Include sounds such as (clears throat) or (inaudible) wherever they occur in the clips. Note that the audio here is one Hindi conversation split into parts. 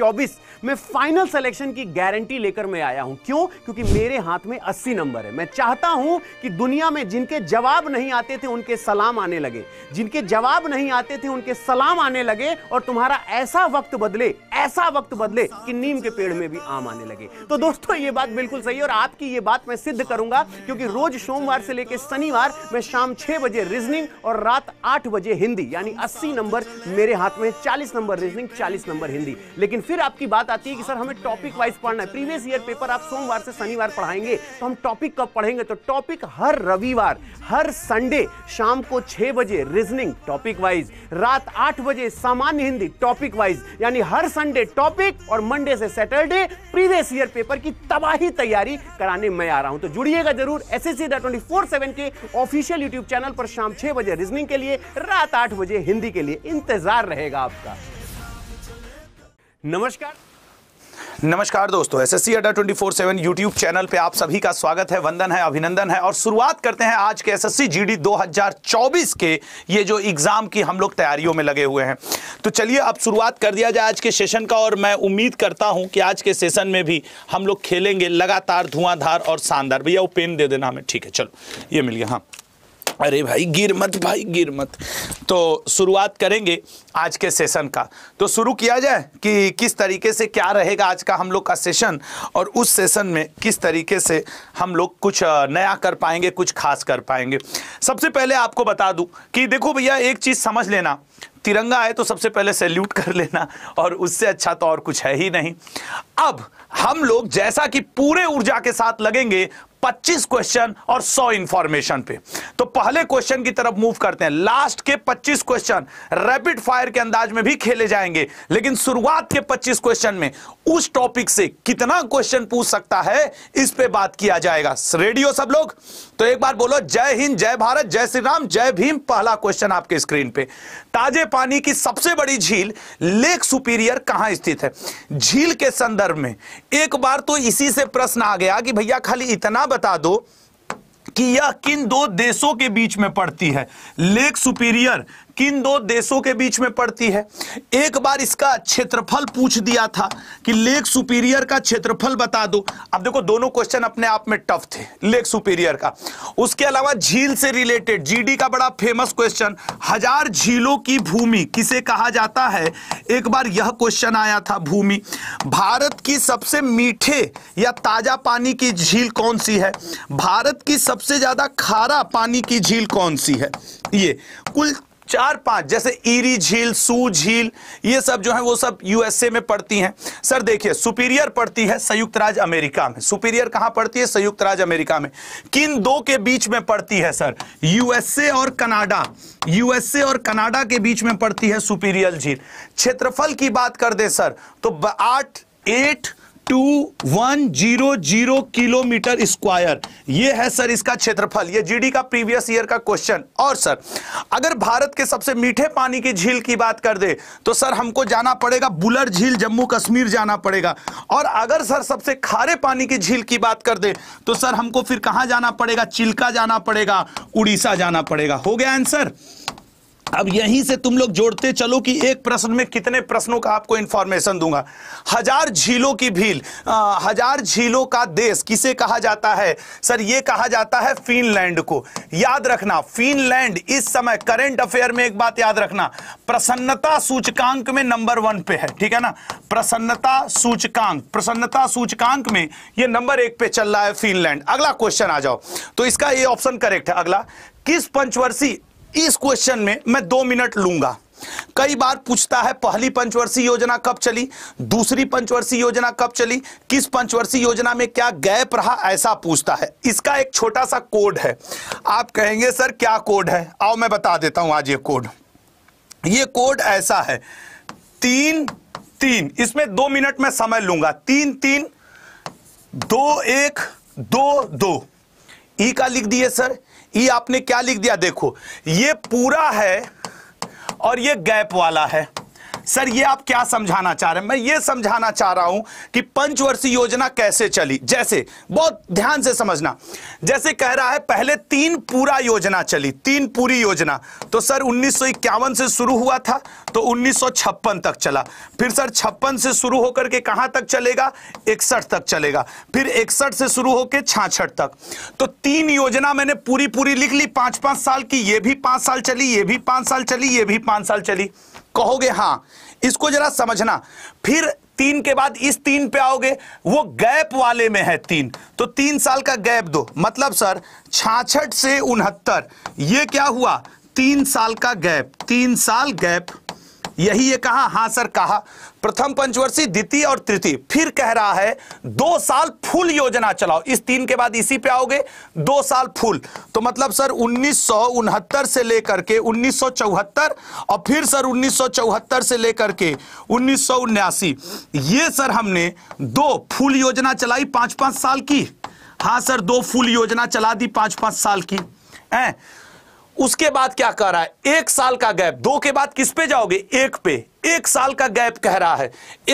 2024 में फाइनल सिलेक्शन की गारंटी लेकर मैं आया हूं क्यों क्योंकि मेरे हाथ में 80 नंबर है मैं चाहता हूं कि दुनिया में जिनके जवाब नहीं आते थे उनके सलाम आने लगे जिनके जवाब नहीं आते थे उनके सलाम आने लगे और तुम्हारा ऐसा वक्त बदले ऐसा वक्त बदले कि नीम के पेड़ में भी आम आने लगे तो दोस्तों ये बात बिल्कुल सही है और आपकी ये बात मैं सिद्ध करूंगा क्योंकि रोज सोमवार से लेकर शनिवार में शाम छह बजे रीजनिंग और रात आठ बजे हिंदी यानी अस्सी नंबर मेरे हाथ में चालीस नंबर रीजनिंग चालीस नंबर हिंदी लेकिन फिर आपकी बात आती है कि सर हमें टॉपिक वाइज पढ़ना है प्रीवियस ईयर पेपर आप सोमवार से शनिवार पढ़ाएंगे तो हम टॉपिक कब पढ़ेंगे तो टॉपिक हर रविवार हर संडे शाम को छह बजे रीजनिंग टॉपिक वाइज रात आठ बजे सामान्य हिंदी टॉपिक वाइज यानी हर संडे टॉपिक और मंडे से सैटरडे प्रीवियस ईयर पेपर की तबाही तैयारी कराने में आ रहा हूं तो जुड़िएगा जरूर S S twenty four seven के ऑफिशियल यूट्यूब चैनल पर शाम छह बजे रीजनिंग के लिए रात आठ बजे हिंदी के लिए इंतजार रहेगा आपका नमस्कार नमस्कार दोस्तों एस एस सी अड्डा फोर सेवन यूट्यूब चैनल पे आप सभी का स्वागत है वंदन है अभिनंदन है और शुरुआत करते हैं आज के S S C G D दो हजार चौबीस के ये जो एग्ज़ाम की हम लोग तैयारियों में लगे हुए हैं तो चलिए अब शुरुआत कर दिया जाए आज के सेशन का और मैं उम्मीद करता हूं कि आज के सेशन में भी हम लोग खेलेंगे लगातार धुआंधार और शानदार भैया वो पेन दे देना हमें ठीक है चलो ये मिल गया हाँ अरे भाई गिर मत भाई गिर मत तो शुरुआत करेंगे आज के सेशन का तो शुरू किया जाए कि किस तरीके से क्या रहेगा आज का हम लोग का सेशन और उस सेशन में किस तरीके से हम लोग कुछ नया कर पाएंगे कुछ खास कर पाएंगे सबसे पहले आपको बता दूं कि देखो भैया एक चीज़ समझ लेना तिरंगा है तो सबसे पहले सैल्यूट (laughs) कर लेना और उससे अच्छा तो और कुछ है ही नहीं अब हम लोग जैसा कि पूरे ऊर्जा के साथ लगेंगे 25 क्वेश्चन और 100 इंफॉर्मेशन पे तो पहले क्वेश्चन की तरफ मूव करते हैं लास्ट के 25 क्वेश्चन रैपिड फायर के अंदाज में भी खेले जाएंगे लेकिन शुरुआत के 25 क्वेश्चन में उस टॉपिक से कितना क्वेश्चन पूछ सकता है इस पे बात किया जाएगा रेडियो सब लोग तो एक बार बोलो जय हिंद जय भारत जय श्री राम जय भीम पहला क्वेश्चन आपके स्क्रीन पे ताजे पानी की सबसे बड़ी झील लेक सुपीरियर कहां स्थित है झील के संदर्भ में एक बार तो इसी से प्रश्न आ गया कि भैया खाली इतना बता दो कि यह किन दो देशों के बीच में पड़ती है लेक सुपीरियर किन दो देशों के बीच में पड़ती है एक बार इसका क्षेत्रफल पूछ दिया था कि लेक सुपीरियर का क्षेत्रफल बता दो अब देखो दोनों क्वेश्चन अपने आप में टफ थे लेक सुपीरियर का उसके अलावा झील से रिलेटेड जीडी का बड़ा फेमस क्वेश्चन हजार झीलों की भूमि किसे कहा जाता है एक बार यह क्वेश्चन आया था भूमि भारत की सबसे मीठे या ताजा पानी की झील कौन सी है भारत की सबसे ज्यादा खारा पानी की झील कौन सी है ये कुल चार पांच जैसे ईरी झील सू झील ये सब जो है वो सब यूएसए में पड़ती हैं सर देखिए सुपीरियर पड़ती है संयुक्त राज्य अमेरिका में सुपीरियर कहां पड़ती है संयुक्त राज्य अमेरिका में किन दो के बीच में पड़ती है सर यूएसए और कनाडा यूएसए और कनाडा के बीच में पड़ती है सुपीरियर झील क्षेत्रफल की बात कर दे सर तो आठ eight two one zero zero kilometre square ये है सर इसका क्षेत्रफल ये जीडी का प्रीवियस ईयर का क्वेश्चन और सर अगर भारत के सबसे मीठे पानी की झील की बात कर दे तो सर हमको जाना पड़ेगा बुलर झील जम्मू कश्मीर जाना पड़ेगा और अगर सर सबसे खारे पानी की झील की बात कर दे तो सर हमको फिर कहाँ जाना पड़ेगा चिल्का जाना पड़ेगा उड़ीसा जाना पड़ेगा हो गया आंसर अब यहीं से तुम लोग जोड़ते चलो कि एक प्रश्न में कितने प्रश्नों का आपको इंफॉर्मेशन दूंगा हजार झीलों की भील आ, हजार झीलों का देश किसे कहा जाता है सर ये कहा जाता है फिनलैंड को याद रखना फिनलैंड इस समय करंट अफेयर में एक बात याद रखना प्रसन्नता सूचकांक में नंबर वन पे है ठीक है ना प्रसन्नता सूचकांक प्रसन्नता सूचकांक में यह नंबर एक पे चल रहा है फिनलैंड अगला क्वेश्चन आ जाओ तो इसका यह ऑप्शन करेक्ट है अगला किस पंचवर्षीय इस क्वेश्चन में मैं दो मिनट लूंगा कई बार पूछता है पहली पंचवर्षीय योजना कब चली दूसरी पंचवर्षीय योजना कब चली किस पंचवर्षीय योजना में क्या गैप रहा ऐसा पूछता है इसका एक छोटा सा कोड है आप कहेंगे सर क्या कोड है आओ मैं बता देता हूं आज ये कोड ये कोड ऐसा है तीन तीन इसमें दो मिनट में समय लूंगा तीन तीन दो एक दो दो ई का लिख दिए सर ई आपने क्या लिख दिया देखो ये पूरा है और ये गैप वाला है सर ये आप क्या समझाना चाह रहे हैं मैं ये समझाना चाह रहा हूं कि पंचवर्षीय योजना कैसे चली जैसे बहुत ध्यान से समझना जैसे कह रहा है पहले तीन पूरा योजना चली तीन पूरी योजना तो सर उन्नीस से शुरू हुआ था तो उन्नीस तक चला फिर सर छप्पन से शुरू होकर के कहां तक चलेगा इकसठ तक चलेगा फिर इकसठ से शुरू होकर छाछठ तक तो तीन योजना मैंने पूरी पूरी लिख ली पांच पांच साल की ये भी पांच साल चली ये भी पांच साल चली ये भी पांच साल चली कहोगे हां इसको जरा समझना फिर तीन के बाद इस तीन पे आओगे वो गैप वाले में है तीन तो तीन साल का गैप दो मतलब सर छाछठ से उनहत्तर ये क्या हुआ तीन साल का गैप तीन साल गैप यही ये कहा हां सर कहा प्रथम पंचवर्षीय द्वितीय और तृतीय फिर कह रहा है दो साल फुल योजना चलाओ इस तीन के बाद इसी पे आओगे दो साल फुल तो मतलब सर उन्नीस से लेकर के उन्नीस और फिर सर उन्नीस से लेकर के उन्नीस ये सर हमने दो फुल योजना चलाई पांच पांच साल की हाँ सर दो फुल योजना चला दी पांच पांच साल की उसके बाद क्या कह रहा है एक साल का गैप दो के बाद किस पे जाओगे एक पे एक साल का गैप कह रहा है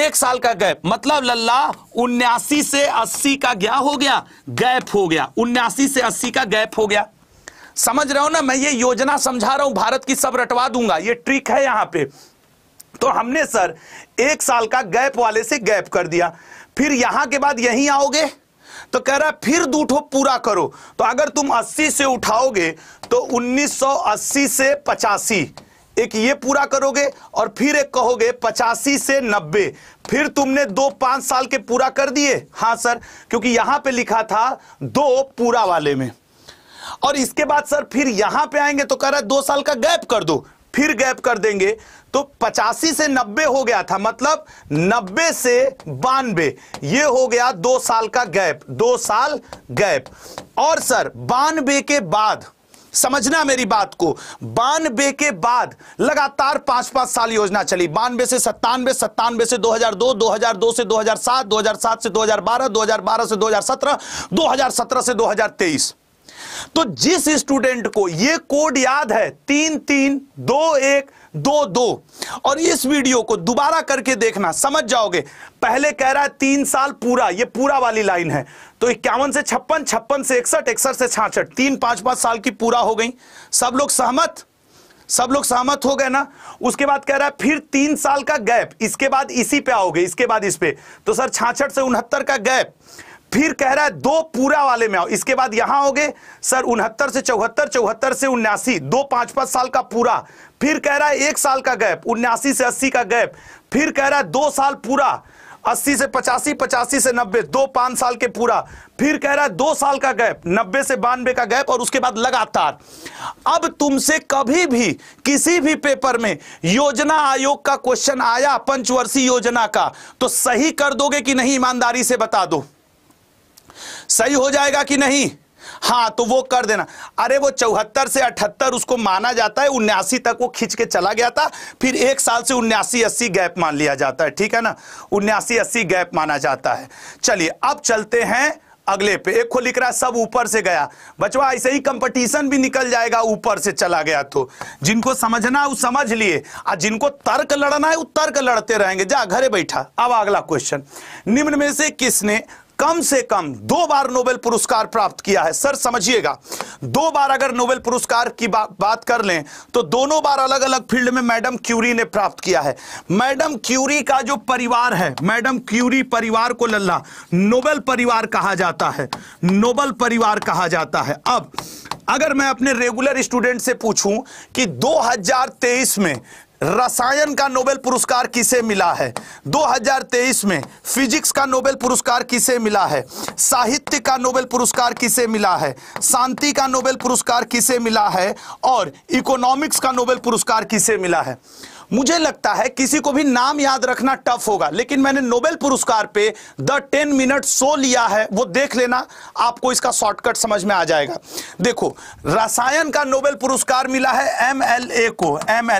एक साल का गैप मतलब लल्ला उन्यासी से अस्सी का क्या हो गया गैप हो गया उन्यासी से अस्सी का गैप हो गया समझ रहे हो ना मैं ये योजना समझा रहा हूं भारत की सब रटवा दूंगा ये ट्रिक है यहां पे तो हमने सर एक साल का गैप वाले से गैप कर दिया फिर यहां के बाद यहीं आओगे तो कह रहा है फिर दूठो पूरा करो तो अगर तुम 80 से उठाओगे तो 1980 से पचासी एक ये पूरा करोगे और फिर एक कहोगे पचासी से नब्बे फिर तुमने दो पांच साल के पूरा कर दिए हाँ सर क्योंकि यहां पे लिखा था दो पूरा वाले में और इसके बाद सर फिर यहां पे आएंगे तो कह रहा है दो साल का गैप कर दो फिर गैप कर देंगे तो पचासी से नब्बे हो गया था मतलब नब्बे से बानवे ये हो गया दो साल का गैप दो साल गैप और सर बानवे के बाद समझना मेरी बात को बानवे के बाद लगातार पांच पांच साल योजना चली बानवे से सत्तानवे सत्तानवे से 2002 2002 से 2007 2007 से 2012 2012 से 2017 2017 से 2023 तो जिस स्टूडेंट को ये कोड याद है तीन तीन दो एक दो दो और इस वीडियो को दोबारा करके देखना समझ जाओगे पहले कह रहा है तीन साल पूरा ये पूरा वाली लाइन है तो इक्यावन से छप्पन छप्पन से इकसठ इकसठ से छाछठ तीन पांच पांच साल की पूरा हो गई सब लोग सहमत सब लोग सहमत हो गए ना उसके बाद कह रहा है फिर तीन साल का गैप इसके बाद इसी पे आओगे इसके बाद इस पे तो सर छाछठ से उनहत्तर का गैप फिर कह रहा है दो पूरा वाले में आओ इसके बाद यहां हो गए सर उनहत्तर से चौहत्तर चौहत्तर से उन्यासी दो पांच पांच साल का पूरा फिर कह रहा है एक साल का गैप उन्यासी से अस्सी का गैप फिर कह रहा है दो साल पूरा अस्सी से पचासी पचासी से नब्बे दो पांच साल के पूरा फिर कह रहा है दो साल का गैप नब्बे से बानवे का गैप और उसके बाद लगातार अब तुमसे कभी भी किसी भी पेपर में योजना आयोग का क्वेश्चन आया पंचवर्षीय योजना का तो सही कर दोगे कि नहीं ईमानदारी से बता दो सही हो जाएगा कि नहीं हाँ तो वो कर देना अरे वो चौहत्तर से अठहत्तर उसको माना जाता है उन्यासी तक वो खींच के चला गया था फिर एक साल से उन्यासी अस्सी गैप मान लिया जाता है ठीक है ना उन्यासी अस्सी गैप माना जाता है चलिए अब चलते हैं अगले पे एक को लिख रहा है सब ऊपर से गया बचवा ऐसे ही कंपटीशन भी निकल जाएगा ऊपर से चला गया तो जिनको समझना है वो समझ लिए और जिनको तर्क लड़ना है वो तर्क लड़ते रहेंगे जा घरे बैठा अब अगला क्वेश्चन निम्न में से किसने कम से कम दो बार नोबेल पुरस्कार प्राप्त किया है सर समझिएगा दो बार अगर नोबेल पुरस्कार की बा, बात कर लें तो दोनों बार अलग अलग फील्ड में मैडम क्यूरी ने प्राप्त किया है मैडम क्यूरी का जो परिवार है मैडम क्यूरी परिवार को लल्ला नोबेल परिवार कहा जाता है नोबेल परिवार कहा जाता है अब अगर मैं अपने रेगुलर स्टूडेंट से पूछूं कि 2023 में रसायन का नोबेल पुरस्कार किसे मिला है 2023 में फिजिक्स का नोबेल पुरस्कार किसे मिला है साहित्य का नोबेल पुरस्कार किसे मिला है शांति का नोबेल पुरस्कार किसे मिला है और इकोनॉमिक्स का नोबेल पुरस्कार किसे मिला है मुझे लगता है किसी को भी नाम याद रखना टफ होगा लेकिन मैंने नोबेल पुरस्कार पे द टेन मिनट शो लिया है वो देख लेना आपको इसका शॉर्टकट समझ में आ जाएगा देखो रसायन का नोबेल पुरस्कार मिला है एम को एम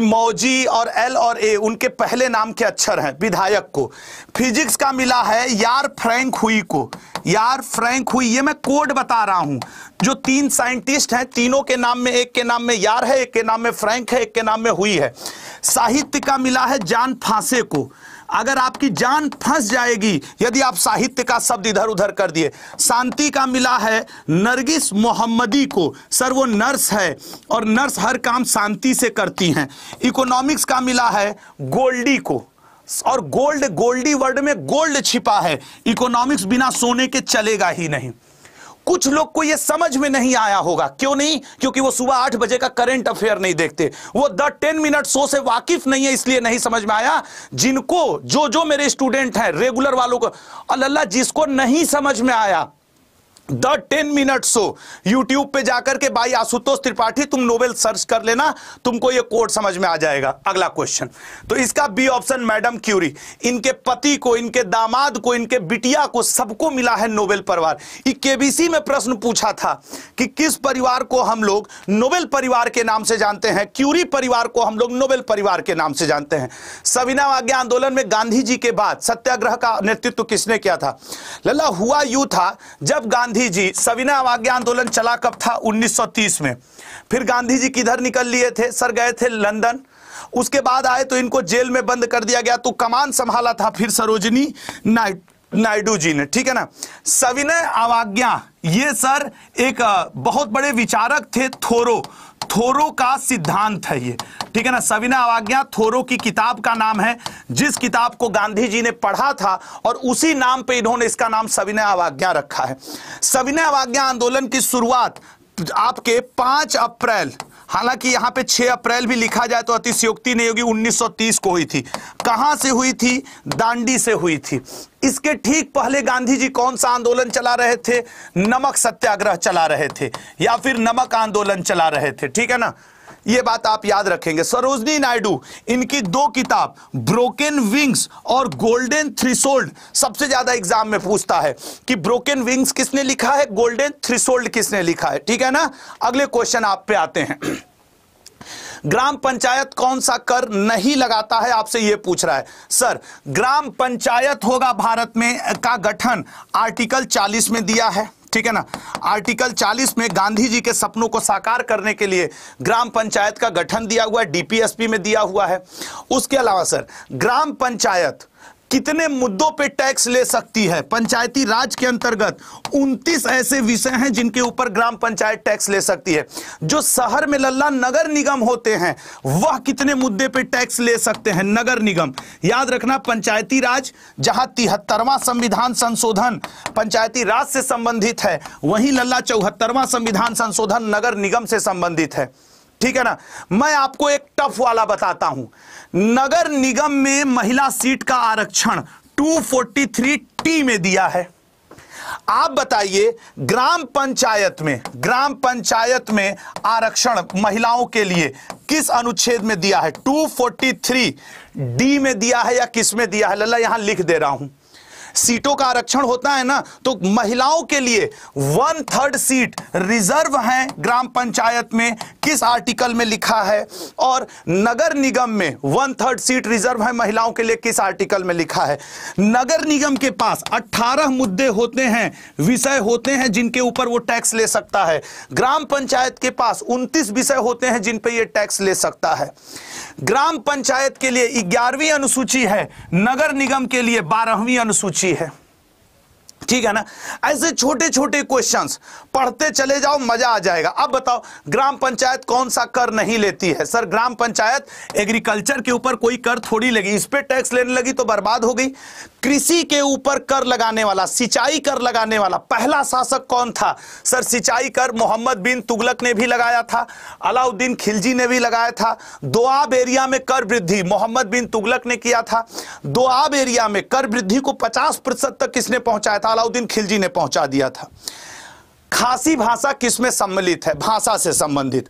मौजी और एल और ए उनके पहले नाम के अक्षर हैं विधायक को फिजिक्स का मिला है यार फ्रैंक हुई को यार फ्रैंक हुई ये मैं कोड बता रहा हूं जो तीन साइंटिस्ट हैं तीनों के नाम में एक के नाम में यार है एक के नाम में फ्रैंक है एक के नाम में हुई है साहित्य का मिला है जान फांसे को अगर आपकी जान फंस जाएगी यदि आप साहित्य का शब्द इधर उधर कर दिए शांति का मिला है नरगिस मोहम्मदी को सर वो नर्स है और नर्स हर काम शांति से करती हैं इकोनॉमिक्स का मिला है गोल्डी को और गोल्ड गोल्डी वर्ड में गोल्ड छिपा है इकोनॉमिक्स बिना सोने के चलेगा ही नहीं कुछ लोग को यह समझ में नहीं आया होगा क्यों नहीं क्योंकि वो सुबह आठ बजे का करंट अफेयर नहीं देखते वो द टेन मिनट शो से वाकिफ नहीं है इसलिए नहीं समझ में आया जिनको जो जो मेरे स्टूडेंट हैं रेगुलर वालों को अल्लाह जिसको नहीं समझ में आया the ten minute show YouTube पे जाकर के भाई आशुतोष त्रिपाठी तुम नोबेल सर्च कर लेना तुमको ये कोड समझ में आ जाएगा अगला क्वेश्चन तो इसका बी ऑप्शन मैडम क्यूरी इनके पति को इनके दामाद को इनके बिटिया को सबको मिला है नोबेल परिवार केबीसी में प्रश्न पूछा था कि किस परिवार को हम लोग नोबेल परिवार के नाम से जानते हैं क्यूरी परिवार को हम लोग नोबेल परिवार के नाम से जानते हैं सविना आज्ञा आंदोलन में गांधी जी के बाद सत्याग्रह का नेतृत्व किसने किया था लला हुआ यू था जब गांधी गांधी जी सविनय अवाज्ञा आंदोलन चला कब था 1930 में फिर गांधी जी किधर निकल लिए थे सर गए थे लंदन उसके बाद आए तो इनको जेल में बंद कर दिया गया तो कमान संभाला था फिर सरोजनी नाइट नायडू जी ने ठीक है ना सविनय अवाज्ञा ये सर एक बहुत बड़े विचारक थे थोरो थोरो का सिद्धांत है ये ठीक है ना सविना अवाज्ञा थोरो की किताब का नाम है जिस किताब को गांधी जी ने पढ़ा था और उसी नाम पे इन्होंने इसका नाम सविनय अवाज्ञा रखा है सविनय अवाज्ञा आंदोलन की शुरुआत आपके पांच अप्रैल हालांकि यहां पे 6 अप्रैल भी लिखा जाए तो अतिशयोक्ति नहीं होगी 1930 को हुई थी कहां से हुई थी दांडी से हुई थी इसके ठीक पहले गांधी जी कौन सा आंदोलन चला रहे थे नमक सत्याग्रह चला रहे थे या फिर नमक आंदोलन चला रहे थे ठीक है ना ये बात आप याद रखेंगे सरोजनी नायडू इनकी दो किताब ब्रोकन विंग्स और गोल्डन थ्रिसोल्ड सबसे ज्यादा एग्जाम में पूछता है कि ब्रोकन विंग्स किसने लिखा है गोल्डन थ्रीसोल्ड किसने लिखा है ठीक है ना अगले क्वेश्चन आप पे आते हैं ग्राम पंचायत कौन सा कर नहीं लगाता है आपसे यह पूछ रहा है सर ग्राम पंचायत होगा भारत में का गठन आर्टिकल 40 में दिया है ठीक है ना आर्टिकल 40 में गांधी जी के सपनों को साकार करने के लिए ग्राम पंचायत का गठन दिया हुआ है डीपीएसपी में दिया हुआ है उसके अलावा सर ग्राम पंचायत कितने मुद्दों पे टैक्स ले सकती है पंचायती राज के अंतर्गत 29 ऐसे विषय हैं जिनके ऊपर ग्राम पंचायत टैक्स ले सकती है जो शहर में लल्ला नगर निगम होते हैं वह कितने मुद्दे पे टैक्स ले सकते हैं नगर निगम याद रखना पंचायती राज जहां तिहत्तरवा संविधान संशोधन पंचायती राज से संबंधित है वहीं लल्ला चौहत्तरवा संविधान संशोधन नगर निगम से संबंधित है ठीक है ना मैं आपको एक टफ वाला बताता हूं नगर निगम में महिला सीट का आरक्षण 243 टी में दिया है आप बताइए ग्राम पंचायत में ग्राम पंचायत में आरक्षण महिलाओं के लिए किस अनुच्छेद में दिया है 243 डी में दिया है या किस में दिया है लल्ला यहां लिख दे रहा हूं सीटों का आरक्षण होता है ना तो महिलाओं के लिए वन थर्ड सीट रिजर्व है ग्राम पंचायत में किस आर्टिकल में लिखा है और नगर निगम में वन थर्ड सीट रिजर्व है महिलाओं के लिए किस आर्टिकल में लिखा है नगर निगम के पास 18 मुद्दे होते हैं विषय होते हैं जिनके ऊपर वो टैक्स ले सकता है ग्राम पंचायत के पास उनतीस विषय होते हैं जिन पर यह टैक्स ले सकता है ग्राम पंचायत के लिए ग्यारहवीं अनुसूची है नगर निगम के लिए बारहवीं अनुसूची सूची है ठीक है ना ऐसे छोटे छोटे क्वेश्चंस पढ़ते चले जाओ मजा आ जाएगा अब बताओ ग्राम पंचायत कौन सा कर नहीं लेती है सर ग्राम पंचायत एग्रीकल्चर के ऊपर कोई कर थोड़ी लगी इस पर टैक्स लेने लगी तो बर्बाद हो गई कृषि के ऊपर कर लगाने वाला सिंचाई कर लगाने वाला पहला शासक कौन था सर सिंचाई कर मोहम्मद बिन तुगलक ने भी लगाया था अलाउद्दीन खिलजी ने भी लगाया था दोआब एरिया में कर वृद्धि मोहम्मद बिन तुगलक ने किया था दोआब एरिया में कर वृद्धि को पचास प्रतिशत तक किसने पहुंचाया था अलाउद्दीन खिलजी ने पहुंचा दिया था खासी भाषा किसमें सम्मिलित है भाषा से संबंधित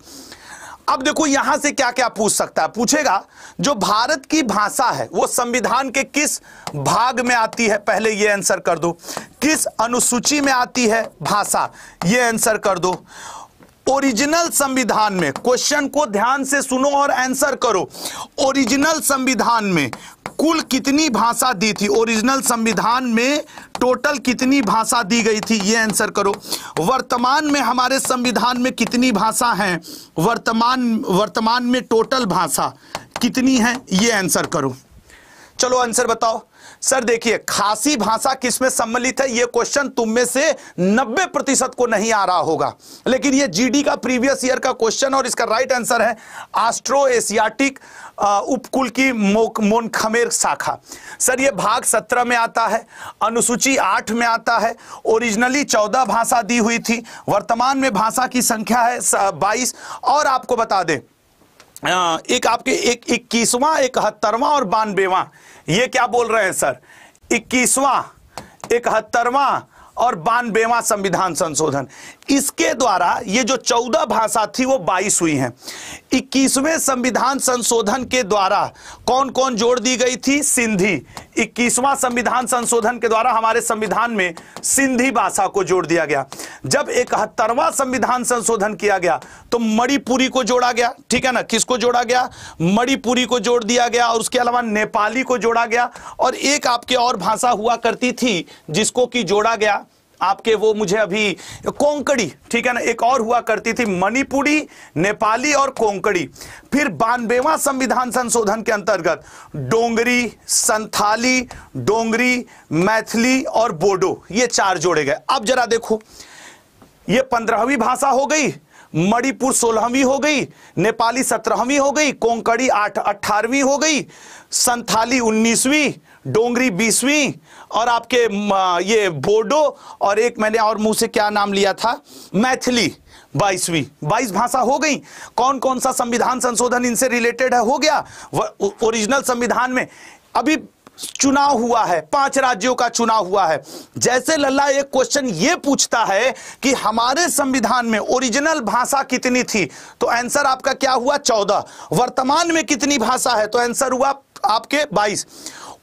अब देखो यहां से क्या क्या पूछ सकता है पूछेगा जो भारत की भाषा है वो संविधान के किस भाग में आती है पहले ये आंसर कर दो किस अनुसूची में आती है भाषा ये आंसर कर दो ओरिजिनल संविधान में क्वेश्चन को ध्यान से सुनो और आंसर करो ओरिजिनल संविधान में कुल कितनी भाषा दी थी ओरिजिनल संविधान में टोटल कितनी भाषा दी गई थी ये आंसर करो वर्तमान में हमारे संविधान में कितनी भाषा है वर्तमान वर्तमान में टोटल भाषा कितनी है ये आंसर करो चलो आंसर बताओ सर देखिए खासी भाषा किसमें सम्मिलित है यह क्वेश्चन तुम में से 90 प्रतिशत को नहीं आ रहा होगा लेकिन यह जीडी का प्रीवियस ईयर का क्वेश्चन और इसका राइट आंसर है आस्ट्रो एशियाटिक उपकुल की मोनखमेर शाखा सर यह भाग सत्रह में आता है अनुसूची आठ में आता है ओरिजिनली चौदह भाषा दी हुई थी वर्तमान में भाषा की संख्या है बाईस और आपको बता दें एक आपके एक इक्कीसवां इकहत्तरवां और बानवेवां ये क्या बोल रहे हैं सर इक्कीसवां इकहत्तरवां और बानबेवा संविधान संशोधन इसके द्वारा ये जो चौदह भाषा थी वो बाईस हुई हैं इक्कीसवें संविधान संशोधन के द्वारा कौन कौन जोड़ दी गई थी सिंधी इक्कीसवां संविधान संशोधन के द्वारा हमारे संविधान में सिंधी भाषा को जोड़ दिया गया जब इकहत्तरवां संविधान संशोधन किया गया तो मणिपुरी को जोड़ा गया ठीक है ना किसको जोड़ा गया मणिपुरी को जोड़ दिया गया और उसके अलावा नेपाली को जोड़ा गया और एक आपके और भाषा हुआ करती थी जिसको कि जोड़ा गया आपके वो मुझे अभी कोंकड़ी ठीक है ना एक और हुआ करती थी मणिपुरी नेपाली और कोंकड़ी फिर बानवेवा संविधान संशोधन के अंतर्गत डोंगरी संथाली डोंगरी मैथिली और बोडो ये चार जोड़े गए अब जरा देखो ये पंद्रहवीं भाषा हो गई मणिपुर सोलहवीं हो गई नेपाली सत्रहवीं हो गई कोंकड़ी आठ अट्ठारहवीं हो गई संथाली उन्नीसवीं डोंगरी बीसवीं और आपके ये बोडो और एक मैंने और मुंह से क्या नाम लिया था मैथिली बाईसवीं बाईस भाषा हो गई कौन कौन सा संविधान संशोधन इनसे रिलेटेड है हो गया ओरिजिनल संविधान में अभी चुनाव हुआ है पांच राज्यों का चुनाव हुआ है जैसे लल्ला एक क्वेश्चन ये पूछता है कि हमारे संविधान में ओरिजिनल भाषा कितनी थी तो आंसर आपका क्या हुआ चौदह वर्तमान में कितनी भाषा है तो आंसर हुआ आपके बाईस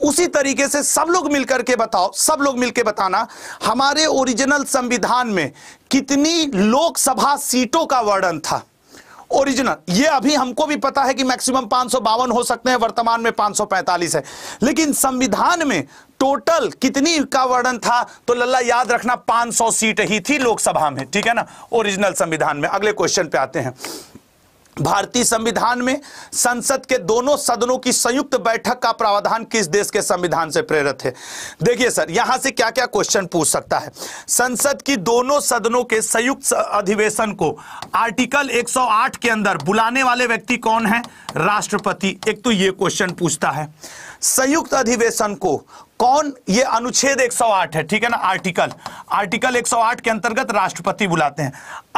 उसी तरीके से सब लोग मिलकर के बताओ सब लोग मिलकर बताना हमारे ओरिजिनल संविधान में कितनी लोकसभा सीटों का वर्णन था ओरिजिनल ये अभी हमको भी पता है कि मैक्सिमम पांच हो सकते हैं वर्तमान में 545 है लेकिन संविधान में टोटल कितनी का वर्णन था तो लल्ला याद रखना 500 सीट ही थी लोकसभा में ठीक है ना ओरिजिनल संविधान में अगले क्वेश्चन पे आते हैं भारतीय संविधान में संसद के दोनों सदनों की संयुक्त बैठक का प्रावधान किस देश के संविधान से प्रेरित है देखिए सर यहां से क्या क्या क्वेश्चन पूछ सकता है संसद की दोनों सदनों के संयुक्त अधिवेशन को आर्टिकल 108 के अंदर बुलाने वाले व्यक्ति कौन है राष्ट्रपति एक तो ये क्वेश्चन पूछता है संयुक्त अधिवेशन को कौन ये अनुच्छेद 108 है ठीक है ना आर्टिकल आर्टिकल 108 के अंतर्गत राष्ट्रपति बुलाते हैं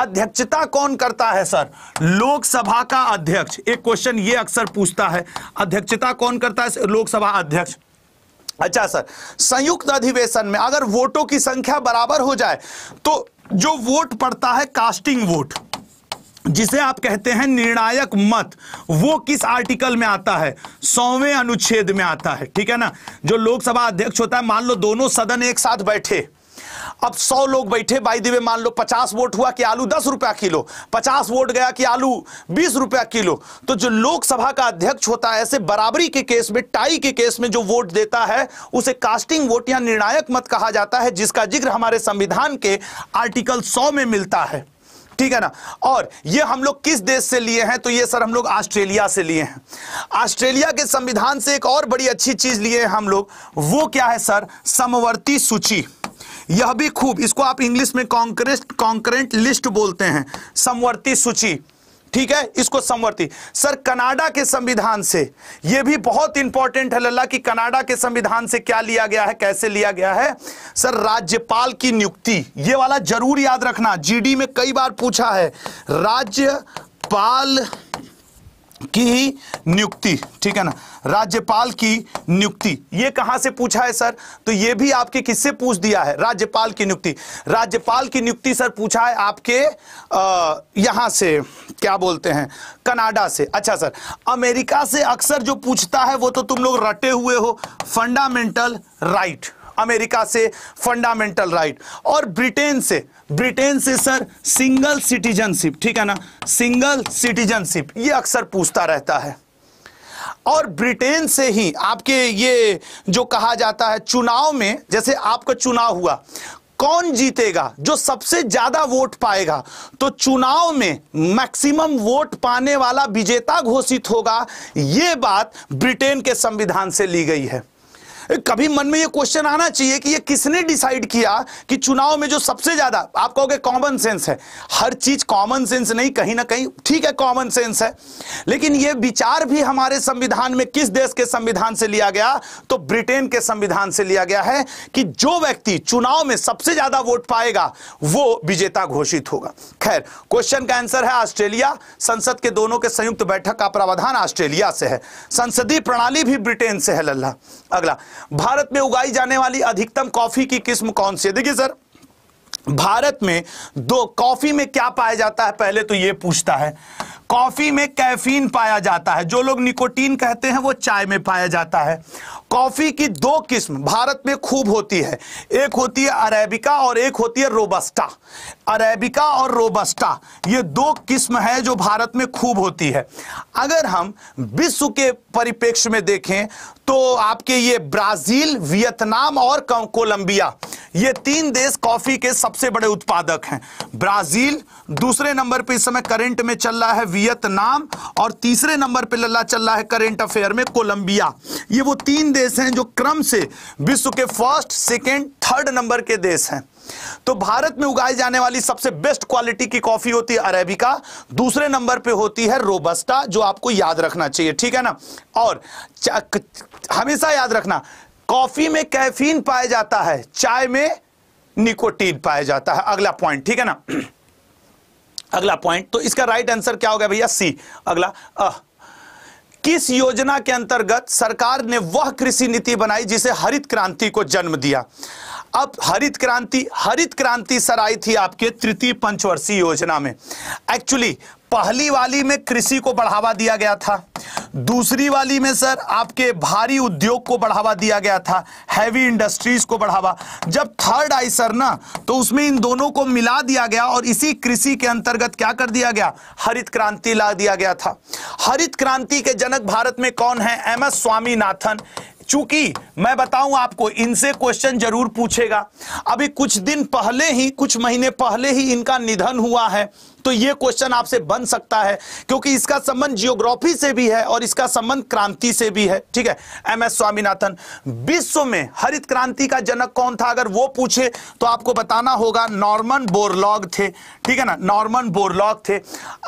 अध्यक्षता कौन करता है सर लोकसभा का अध्यक्ष एक क्वेश्चन ये अक्सर पूछता है अध्यक्षता कौन करता है लोकसभा अध्यक्ष अच्छा सर संयुक्त अधिवेशन में अगर वोटों की संख्या बराबर हो जाए तो जो वोट पड़ता है कास्टिंग वोट जिसे आप कहते हैं निर्णायक मत वो किस आर्टिकल में आता है सौवें अनुच्छेद में आता है ठीक है ना जो लोकसभा अध्यक्ष होता है मान लो दोनों सदन एक साथ बैठे अब सौ लोग बैठे बाई दिवे मान लो पचास वोट हुआ कि आलू दस रुपया किलो पचास वोट गया कि आलू बीस रुपया किलो तो जो लोकसभा का अध्यक्ष होता है ऐसे बराबरी के केस में टाई के केस में जो वोट देता है उसे कास्टिंग वोट या निर्णायक मत कहा जाता है जिसका जिक्र हमारे संविधान के आर्टिकल सौ में मिलता है ठीक है ना और ये हम लोग किस देश से लिए हैं तो ये सर हम लोग ऑस्ट्रेलिया से लिए हैं ऑस्ट्रेलिया के संविधान से एक और बड़ी अच्छी चीज लिए हैं हम लोग वो क्या है सर समवर्ती सूची यह भी खूब इसको आप इंग्लिश में कॉन्क्रेस्ट कॉन्क्रेंट लिस्ट बोलते हैं समवर्ती सूची ठीक है इसको समवर्ती सर कनाडा के संविधान से यह भी बहुत इंपॉर्टेंट है लल्ला कि कनाडा के संविधान से क्या लिया गया है कैसे लिया गया है सर राज्यपाल की नियुक्ति यह वाला जरूर याद रखना जीडी में कई बार पूछा है राज्यपाल की नियुक्ति ठीक है ना राज्यपाल की नियुक्ति ये कहां से पूछा है सर तो ये भी आपके किससे पूछ दिया है राज्यपाल की नियुक्ति राज्यपाल की नियुक्ति सर पूछा है आपके आ, यहां से क्या बोलते हैं कनाडा से अच्छा सर अमेरिका से अक्सर जो पूछता है वो तो तुम लोग रटे हुए हो फंडामेंटल राइट अमेरिका से फंडामेंटल राइट और ब्रिटेन से ब्रिटेन से सर सिंगल सिटीजनशिप ठीक है ना सिंगल सिटीजनशिप ये अक्सर पूछता रहता है और ब्रिटेन से ही आपके ये जो कहा जाता है चुनाव में जैसे आपका चुनाव हुआ कौन जीतेगा जो सबसे ज्यादा वोट पाएगा तो चुनाव में मैक्सिमम वोट पाने वाला विजेता घोषित होगा यह बात ब्रिटेन के संविधान से ली गई है कभी मन में ये क्वेश्चन आना चाहिए कि ये किसने डिसाइड किया कि चुनाव में जो सबसे ज्यादा आप कहोगे कॉमन सेंस है हर चीज कॉमन सेंस नहीं कहीं ना कहीं ठीक है कॉमन सेंस है लेकिन ये विचार भी हमारे संविधान में किस देश के संविधान से लिया गया तो ब्रिटेन के संविधान से लिया गया है कि जो व्यक्ति चुनाव में सबसे ज्यादा वोट पाएगा वो विजेता घोषित होगा खैर क्वेश्चन का आंसर है ऑस्ट्रेलिया संसद के दोनों के संयुक्त बैठक का प्रावधान ऑस्ट्रेलिया से है संसदीय प्रणाली भी ब्रिटेन से है लल्ला अगला भारत में उगाई जाने वाली अधिकतम कॉफी की किस्म कौन सी है देखिए सर भारत में दो कॉफी में क्या पाया जाता है पहले तो यह पूछता है कॉफी में कैफीन पाया जाता है जो लोग निकोटीन कहते हैं वो चाय में पाया जाता है कॉफी की दो किस्म भारत में खूब होती है एक होती है अरेबिका और एक होती है रोबस्टा अरेबिका और रोबस्टा ये दो किस्म है जो भारत में खूब होती है अगर हम विश्व के परिपेक्ष में देखें तो आपके ये ब्राजील वियतनाम और कोलंबिया ये तीन देश कॉफी के सबसे बड़े उत्पादक हैं ब्राजील दूसरे नंबर पे इस समय करंट में चल रहा है वियतनाम और तीसरे नंबर पे लल्ला चल रहा है करंट अफेयर में कोलंबिया ये वो तीन देश हैं जो क्रम से विश्व के फर्स्ट सेकेंड थर्ड नंबर के देश हैं तो भारत में उगाई जाने वाली सबसे बेस्ट क्वालिटी की कॉफी होती है अरेबिका दूसरे नंबर पे होती है रोबस्टा जो आपको याद रखना चाहिए ठीक है ना और हमेशा याद रखना कॉफी में कैफीन पाया जाता है चाय में निकोटीन पाया जाता है अगला पॉइंट ठीक है ना (clears throat) अगला पॉइंट तो इसका राइट आंसर क्या होगा भैया सी अगला आ, किस योजना के अंतर्गत सरकार ने वह कृषि नीति बनाई जिसे हरित क्रांति को जन्म दिया अब हरित क्रांति हरित क्रांति सर आई थी आपके तृतीय पंचवर्षीय योजना में एक्चुअली पहली वाली में कृषि को बढ़ावा दिया गया था दूसरी वाली में सर आपके भारी उद्योग को बढ़ावा दिया गया था हैवी इंडस्ट्रीज को बढ़ावा जब थर्ड आई सर ना तो उसमें इन दोनों को मिला दिया गया और इसी कृषि के अंतर्गत क्या कर दिया गया हरित क्रांति ला दिया गया था हरित क्रांति के जनक भारत में कौन है एम एस स्वामीनाथन चूंकि मैं बताऊं आपको इनसे क्वेश्चन जरूर पूछेगा अभी कुछ दिन पहले ही कुछ महीने पहले ही इनका निधन हुआ है तो यह क्वेश्चन आपसे बन सकता है क्योंकि इसका संबंध जियोग्राफी से भी है और इसका संबंध क्रांति से भी है ठीक है एम एस स्वामीनाथन विश्व में हरित क्रांति का जनक कौन था अगर वो पूछे तो आपको बताना होगा नॉर्मन बोरलॉग थे ठीक है ना नॉर्मन बोरलॉग थे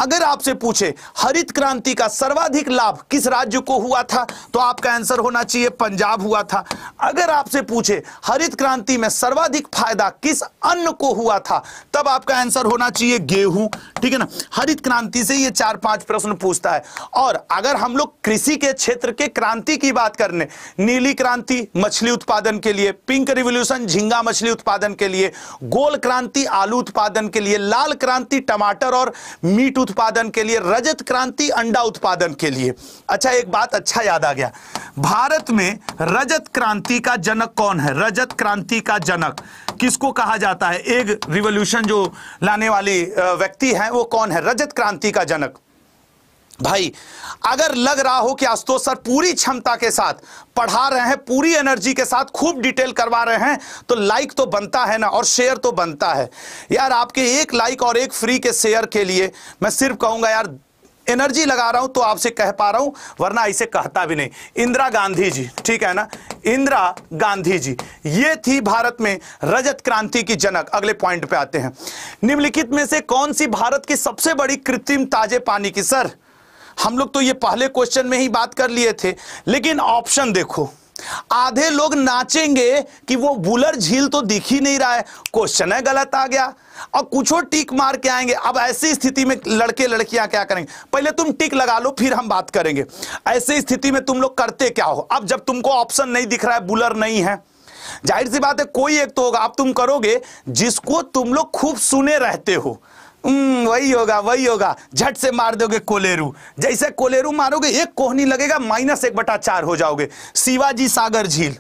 अगर आपसे पूछे हरित क्रांति का सर्वाधिक लाभ किस राज्य को हुआ था तो आपका आंसर होना चाहिए पंजाब हुआ था अगर आपसे पूछे हरित क्रांति में सर्वाधिक फायदा किस अन्न को हुआ था तब आपका आंसर होना चाहिए गेहूं ठीक है ना हरित क्रांति से ये चार पांच प्रश्न पूछता है और अगर हम लोग कृषि के क्षेत्र के क्रांति की बात करने नीली क्रांति मछली उत्पादन के लिए पिंक रिवोल्यूशन झींगा मछली उत्पादन के लिए गोल क्रांति आलू उत्पादन के लिए लाल क्रांति टमाटर और मीट उत्पादन के लिए रजत क्रांति अंडा उत्पादन के लिए अच्छा एक बात अच्छा याद आ गया भारत में रजत क्रांति का जनक कौन है रजत क्रांति का जनक किसको कहा जाता है एक रिवोल्यूशन जो लाने वाली व्यक्ति है वो कौन है रजत क्रांति का जनक भाई अगर लग रहा हो कि आस्तो सर पूरी क्षमता के साथ पढ़ा रहे हैं पूरी एनर्जी के साथ खूब डिटेल करवा रहे हैं तो लाइक तो बनता है ना और शेयर तो बनता है यार आपके एक लाइक और एक फ्री के शेयर के लिए मैं सिर्फ कहूंगा यार एनर्जी लगा रहा हूं तो आपसे कह पा रहा हूं वरना इसे कहता भी नहीं इंदिरा गांधी जी ठीक है ना इंदिरा गांधी जी ये थी भारत में रजत क्रांति की जनक अगले पॉइंट पे आते हैं निम्नलिखित में से कौन सी भारत की सबसे बड़ी कृत्रिम ताजे पानी की सर हम लोग तो ये पहले क्वेश्चन में ही बात कर लिए थे लेकिन ऑप्शन देखो आधे लोग नाचेंगे कि वो बुलर झील तो दिख ही नहीं रहा है क्वेश्चन है गलत आ गया और कुछ टिक मार के आएंगे अब ऐसी स्थिति में लड़के लड़कियां क्या करेंगे पहले तुम टिक लगा लो फिर हम बात करेंगे ऐसी स्थिति में तुम लोग करते क्या हो अब जब तुमको ऑप्शन नहीं दिख रहा है बुलर नहीं है जाहिर सी बात है कोई एक तो होगा अब तुम करोगे जिसको तुम लोग खूब सुने रहते हो हम्म, वही होगा वही होगा झट से मार दोगे कोलेरू जैसे कोलेरू मारोगे एक कोहनी लगेगा माइनस एक बटा चार हो जाओगे शिवाजी सागर झील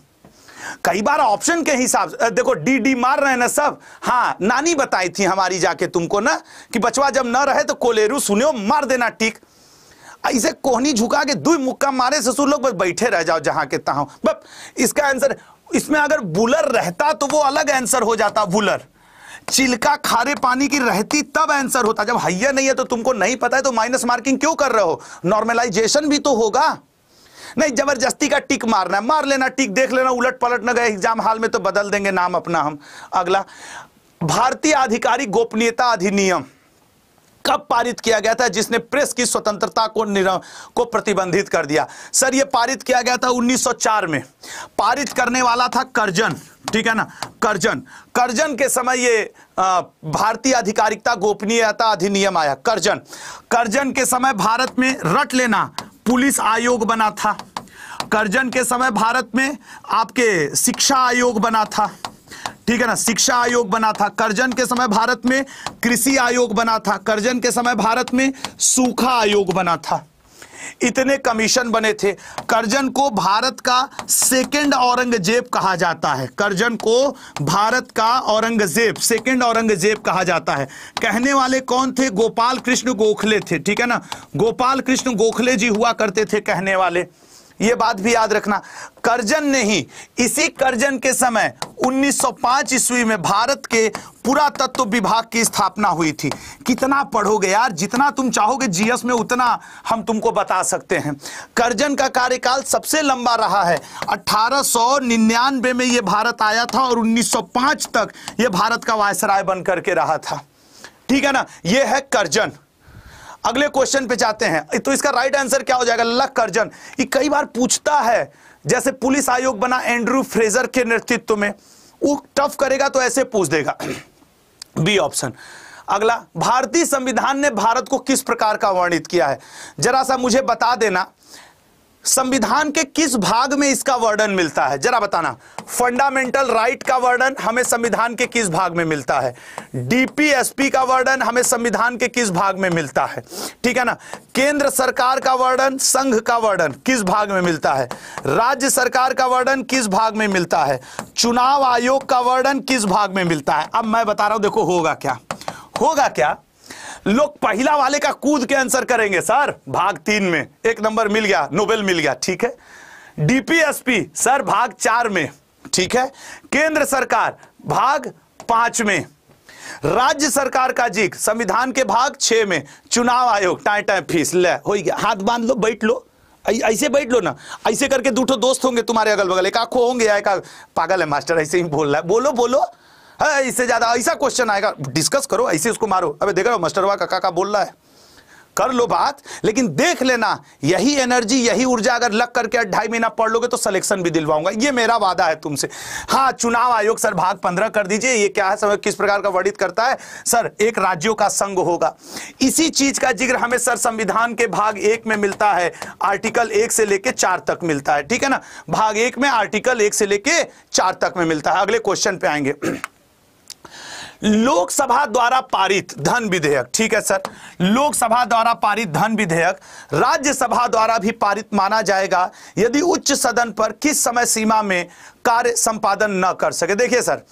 कई बार ऑप्शन के हिसाब से देखो डी डी मार रहे ना सब हाँ नानी बताई थी हमारी जाके तुमको ना कि बचवा जब ना रहे तो कोलेरू सुनियो मार देना टिक ऐसे कोहनी झुका के दुई मुक्का मारे ससुर लोग बस बैठे रह जाओ जहां के तहां इसका आंसर इसमें अगर बुलर रहता तो वो अलग आंसर हो जाता बुलर चिल्का खारे पानी की रहती तब आंसर होता जब हैया नहीं है तो तुमको नहीं पता है तो माइनस मार्किंग क्यों कर रहे हो नॉर्मलाइजेशन भी तो होगा नहीं जबरदस्ती का टिक मारना है मार लेना टिक देख लेना उलट पलट ना गए एग्जाम हाल में तो बदल देंगे नाम अपना हम अगला भारतीय आधिकारिक गोपनीयता अधिनियम कब पारित किया गया था जिसने प्रेस की स्वतंत्रता को को प्रतिबंधित कर दिया सर ये पारित किया गया था 1904 में पारित करने वाला था करजन ठीक है ना करजन करजन के समय ये भारतीय आधिकारिकता गोपनीयता अधिनियम आया करजन करजन के समय भारत में रट लेना पुलिस आयोग बना था करजन के समय भारत में आपके शिक्षा आयोग बना था ठीक है ना शिक्षा आयोग बना था करजन के समय भारत में कृषि आयोग बना था करजन के समय भारत में सूखा आयोग बना था इतने कमीशन बने थे करजन को भारत का सेकंड औरंगजेब कहा जाता है करजन को भारत का औरंगजेब सेकंड औरंगजेब कहा जाता है कहने वाले कौन थे गोपाल कृष्ण गोखले थे ठीक है ना गोपाल कृष्ण गोखले जी हुआ करते थे कहने वाले यह बात भी याद रखना करजन ने ही इसी करजन के समय 1905 ईस्वी में भारत के पुरातत्व विभाग की स्थापना हुई थी कितना पढ़ोगे यार जितना तुम चाहोगे जीएस में उतना हम तुमको बता सकते हैं करजन का कार्यकाल सबसे लंबा रहा है 1899 में यह भारत आया था और 1905 तक यह भारत का वायसराय बन करके रहा था ठीक है ना यह है करजन अगले क्वेश्चन पे जाते हैं तो इसका राइट आंसर क्या हो जाएगा लक अर्जन ये कई बार पूछता है जैसे पुलिस आयोग बना एंड्रू फ्रेजर के नेतृत्व में वो टफ करेगा तो ऐसे पूछ देगा बी (clears throat) ऑप्शन अगला भारतीय संविधान ने भारत को किस प्रकार का वर्णित किया है जरा सा मुझे बता देना संविधान के किस भाग में इसका वर्णन मिलता है जरा बताना फंडामेंटल राइट का वर्णन हमें संविधान के किस भाग में मिलता है डीपीएसपी का वर्णन हमें संविधान के किस भाग में मिलता है ठीक है ना केंद्र सरकार का वर्णन संघ का वर्णन किस भाग में मिलता है राज्य सरकार का वर्णन किस भाग में मिलता है चुनाव आयोग का वर्णन किस भाग में मिलता है अब मैं बता रहा हूं देखो होगा क्या होगा क्या लोग पहला वाले का कूद के आंसर करेंगे सर भाग तीन में एक नंबर मिल गया नोबेल मिल गया ठीक है डीपीएसपी सर भाग चार में ठीक है केंद्र सरकार भाग पांच में राज्य सरकार का जिक संविधान के भाग छ में चुनाव आयोग टाइम टाए फीस ले हो गया हाथ बांध लो बैठ लो ऐसे बैठ लो ना ऐसे करके दूठो दोस्त होंगे तुम्हारे अगल बगल एक आंखों होंगे या एक पागल है मास्टर ऐसे ही बोल रहा है बोलो बोलो हाँ, इससे ज्यादा ऐसा क्वेश्चन आएगा डिस्कस करो ऐसे उसको मारो अबे देख रहे हो मस्टरवा का काका बोल रहा है कर लो बात लेकिन देख लेना यही एनर्जी यही ऊर्जा अगर लग करके ढाई महीना पढ़ लोगे तो सिलेक्शन भी दिलवाऊंगा ये मेरा वादा है तुमसे हाँ चुनाव आयोग सर भाग पंद्रह कर दीजिए ये क्या है समय किस प्रकार का वर्णित करता है सर एक राज्यों का संघ होगा इसी चीज का जिक्र हमें सर संविधान के भाग एक में मिलता है आर्टिकल एक से लेके चार तक मिलता है ठीक है ना भाग एक में आर्टिकल एक से लेके चार तक में मिलता है अगले क्वेश्चन पे आएंगे लोकसभा द्वारा पारित धन विधेयक ठीक है सर लोकसभा द्वारा पारित धन विधेयक राज्यसभा द्वारा भी पारित माना जाएगा यदि उच्च सदन पर किस समय सीमा में कार्य संपादन न कर सके देखिए सर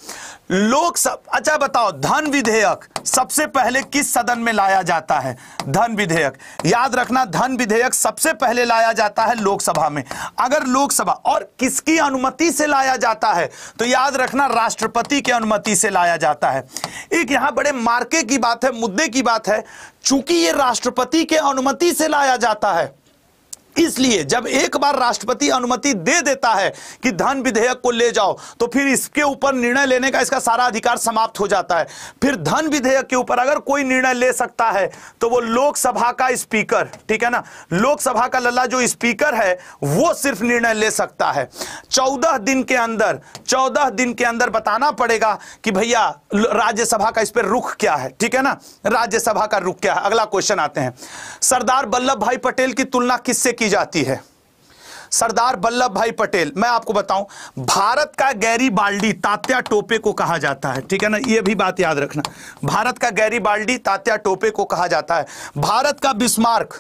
लोक सब अच्छा बताओ धन विधेयक सबसे पहले किस सदन में लाया जाता है धन विधेयक याद रखना धन विधेयक सबसे पहले लाया जाता है लोकसभा में अगर लोकसभा और किसकी अनुमति से लाया जाता है तो याद रखना राष्ट्रपति की अनुमति से लाया जाता है एक यहां बड़े मार्के की बात है मुद्दे की बात है चूंकि ये राष्ट्रपति के अनुमति से लाया जाता है इसलिए जब एक बार राष्ट्रपति अनुमति दे देता है कि धन विधेयक को ले जाओ तो फिर इसके ऊपर निर्णय लेने का इसका सारा अधिकार समाप्त हो जाता है फिर धन विधेयक के ऊपर अगर कोई निर्णय ले सकता है तो वो लोकसभा का स्पीकर ठीक है ना लोकसभा का लल्ला जो स्पीकर है वो सिर्फ निर्णय ले सकता है चौदह दिन के अंदर चौदह दिन के अंदर बताना पड़ेगा कि भैया राज्यसभा का इस पर रुख क्या है ठीक है ना राज्यसभा का रुख क्या है अगला क्वेश्चन आते हैं सरदार वल्लभ भाई पटेल की तुलना किससे की की जाती है सरदार वल्लभ भाई पटेल मैं आपको बताऊं भारत का गैरी बाल्डी तात्या टोपे को कहा जाता है ठीक है ना ये भी बात याद रखना भारत का गैरी बाल्डी तात्या टोपे को कहा जाता है भारत का बिस्मार्क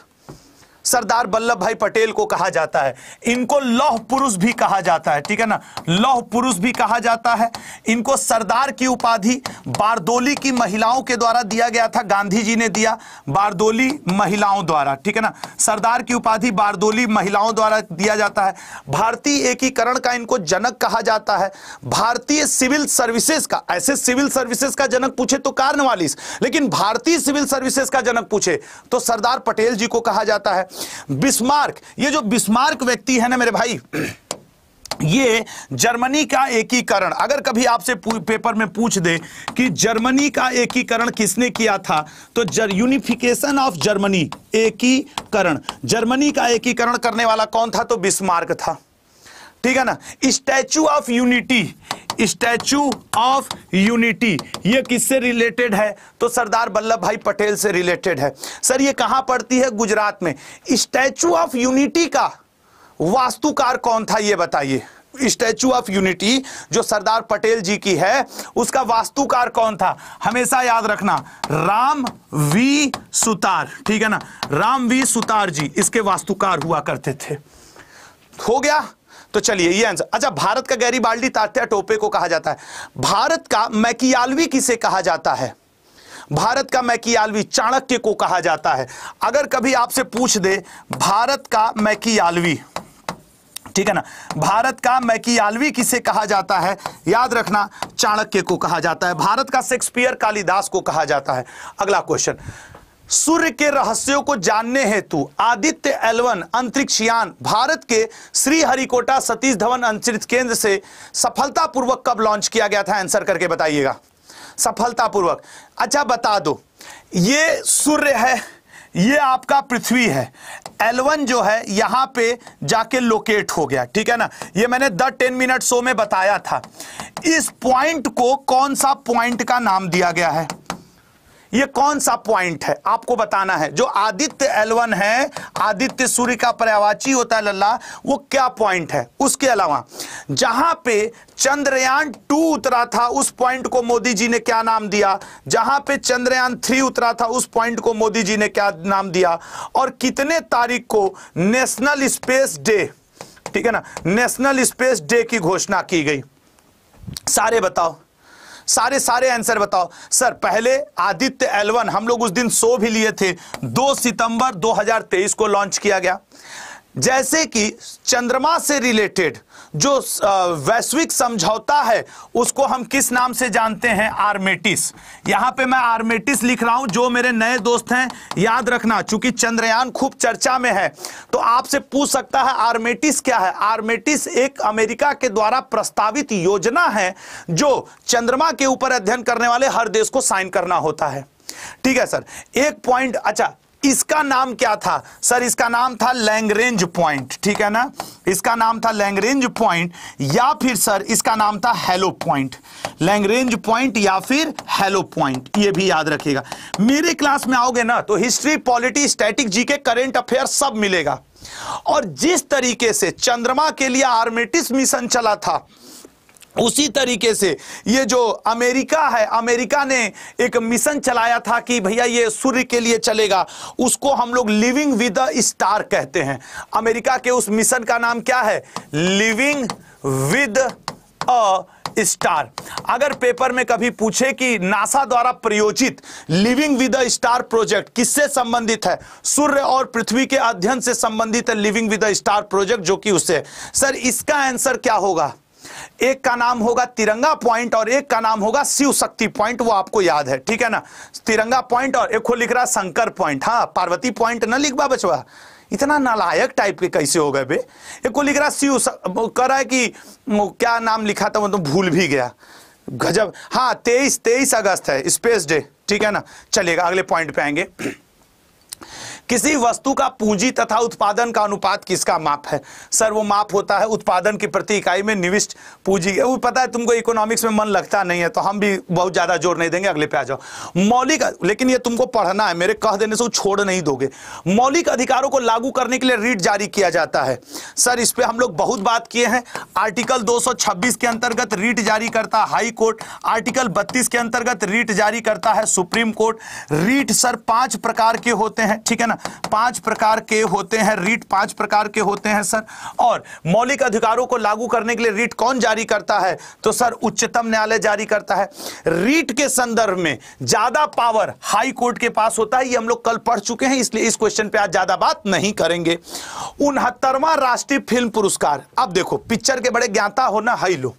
सरदार वल्लभ भाई पटेल को कहा जाता है इनको लौह पुरुष भी कहा जाता है ठीक है ना लौह पुरुष भी कहा जाता है इनको सरदार की उपाधि बारदोली की महिलाओं के द्वारा दिया गया था गांधी जी ने दिया बारदोली महिलाओं द्वारा ठीक है ना सरदार की उपाधि बारदोली महिलाओं द्वारा दिया जाता है भारतीय एकीकरण का इनको जनक कहा जाता है भारतीय सिविल सर्विसेज का ऐसे सिविल सर्विसेज का जनक पूछे तो कार्नवालिस लेकिन भारतीय सिविल सर्विसेज का जनक पूछे तो सरदार पटेल जी को कहा जाता है बिस्मार्क ये जो बिस्मार्क व्यक्ति है ना मेरे भाई (clears throat) ये जर्मनी का एकीकरण अगर कभी आपसे पेपर में पूछ दे कि जर्मनी का एकीकरण किसने किया था तो जर यूनिफिकेशन ऑफ जर्मनी एकीकरण जर्मनी का एकीकरण करने वाला कौन था तो बिस्मार्क था ठीक है ना Statue of Unity Statue of Unity ये किससे रिलेटेड है तो सरदार वल्लभ भाई पटेल से रिलेटेड है सर ये कहां पड़ती है गुजरात में स्टैचू ऑफ यूनिटी का वास्तुकार कौन था ये बताइए स्टैचू ऑफ यूनिटी जो सरदार पटेल जी की है उसका वास्तुकार कौन था हमेशा याद रखना राम वी सुतार ठीक है ना राम वी सुतार जी इसके वास्तुकार हुआ करते थे हो गया तो चलिए ये आंसर अच्छा भारत का गैरीबाल्डी तात्या टोपे को कहा जाता है भारत का मैकियालवी किसे कहा जाता है भारत का मैकियालवी चाणक्य को कहा जाता है अगर कभी आपसे पूछ दे भारत का मैकियालवी ठीक है ना भारत का मैकियालवी किसे कहा जाता है याद रखना चाणक्य को कहा जाता है भारत का शेक्सपियर कालिदास को कहा जाता है अगला क्वेश्चन सूर्य के रहस्यों को जानने हेतु आदित्य एलवन अंतरिक्षयान भारत के श्रीहरिकोटा सतीश धवन अंतरिक्ष केंद्र से सफलतापूर्वक कब लॉन्च किया गया था आंसर करके बताइएगा सफलतापूर्वक अच्छा बता दो ये सूर्य है ये आपका पृथ्वी है एलवन जो है यहां पे जाके लोकेट हो गया ठीक है ना ये मैंने द टेन मिनट शो में बताया था इस पॉइंट को कौन सा पॉइंट का नाम दिया गया है ये कौन सा पॉइंट है आपको बताना है जो आदित्य एलवन है आदित्य सूर्य का पर्यावाची होता है लल्ला वो क्या पॉइंट है उसके अलावा जहां पे चंद्रयान टू उतरा था उस पॉइंट को मोदी जी ने क्या नाम दिया जहां पे चंद्रयान थ्री उतरा था उस पॉइंट को मोदी जी ने क्या नाम दिया और कितने तारीख को नेशनल स्पेस डे ठीक है ना नेशनल स्पेस डे की घोषणा की गई सारे बताओ सारे सारे आंसर बताओ सर पहले आदित्य एलवन हम लोग उस दिन सो भी लिए थे 2 सितंबर 2023 को लॉन्च किया गया जैसे कि चंद्रमा से रिलेटेड जो वैश्विक समझौता है उसको हम किस नाम से जानते हैं आर्मेटिस यहां पे मैं आर्मेटिस लिख रहा हूं जो मेरे नए दोस्त हैं याद रखना चूंकि चंद्रयान खूब चर्चा में है तो आपसे पूछ सकता है आर्मेटिस क्या है आर्मेटिस एक अमेरिका के द्वारा प्रस्तावित योजना है जो चंद्रमा के ऊपर अध्ययन करने वाले हर देश को साइन करना होता है ठीक है सर एक पॉइंट अच्छा इसका नाम क्या था सर इसका नाम था लैंग्रेंज पॉइंट ठीक है ना इसका नाम था लैंग्रेंज पॉइंट या फिर सर इसका नाम था हेलो पॉइंट लैंग्रेंज पॉइंट या फिर हेलो पॉइंट ये भी याद रखिएगा मेरे क्लास में आओगे ना तो हिस्ट्री पॉलिटी स्टैटिक जी के करेंट अफेयर सब मिलेगा और जिस तरीके से चंद्रमा के लिए आर्मेटिस मिशन चला था उसी तरीके से ये जो अमेरिका है अमेरिका ने एक मिशन चलाया था कि भैया ये सूर्य के लिए चलेगा उसको हम लोग लिविंग विद द स्टार कहते हैं अमेरिका के उस मिशन का नाम क्या है लिविंग विद अ स्टार अगर पेपर में कभी पूछे कि नासा द्वारा प्रयोजित living with a star project किससे संबंधित है सूर्य और पृथ्वी के अध्ययन से संबंधित है living with a star project जो कि उससे सर इसका आंसर क्या होगा एक का नाम होगा तिरंगा पॉइंट और एक का नाम होगा शिव शक्ति पॉइंट वो आपको याद है ठीक है ना तिरंगा पॉइंट और एक को लिख रहा शंकर पॉइंट हाँ पार्वती पॉइंट ना लिखवा बचवा इतना नालायक टाइप के कैसे हो गए बे एक को लिख रहा शिव कह रहा है कि क्या नाम लिखा था वो तो भूल भी गया गजब हाँ तेईस तेईस अगस्त है स्पेस डे ठीक है ना चलिएगा अगले पॉइंट पे आएंगे किसी वस्तु का पूंजी तथा उत्पादन का अनुपात किसका माप है सर वो माप होता है उत्पादन की प्रति इकाई में निविष्ट पूंजी वो पता है तुमको इकोनॉमिक्स में मन लगता नहीं है तो हम भी बहुत ज्यादा जोर नहीं देंगे अगले पे आ जाओ मौलिक लेकिन ये तुमको पढ़ना है मेरे कह देने से वो छोड़ नहीं दोगे मौलिक अधिकारों को लागू करने के लिए रीट जारी किया जाता है सर इस पर हम लोग बहुत बात किए हैं आर्टिकल दो के अंतर्गत रीट जारी करता है हाई कोर्ट आर्टिकल बत्तीस के अंतर्गत रीट जारी करता है सुप्रीम कोर्ट रीट सर पांच प्रकार के होते हैं ठीक है ना पांच प्रकार के होते हैं रीट पांच प्रकार के होते हैं सर और मौलिक अधिकारों को लागू करने के लिए रीट कौन जारी करता है तो सर उच्चतम न्यायालय जारी करता है रीट के संदर्भ में ज्यादा पावर हाई कोर्ट के पास होता है ये हम लोग कल पढ़ चुके हैं इसलिए इस क्वेश्चन पे आज ज्यादा बात नहीं करेंगे उनहत्तरवा राष्ट्रीय फिल्म पुरस्कार अब देखो पिक्चर के बड़े ज्ञाता होना हाई लो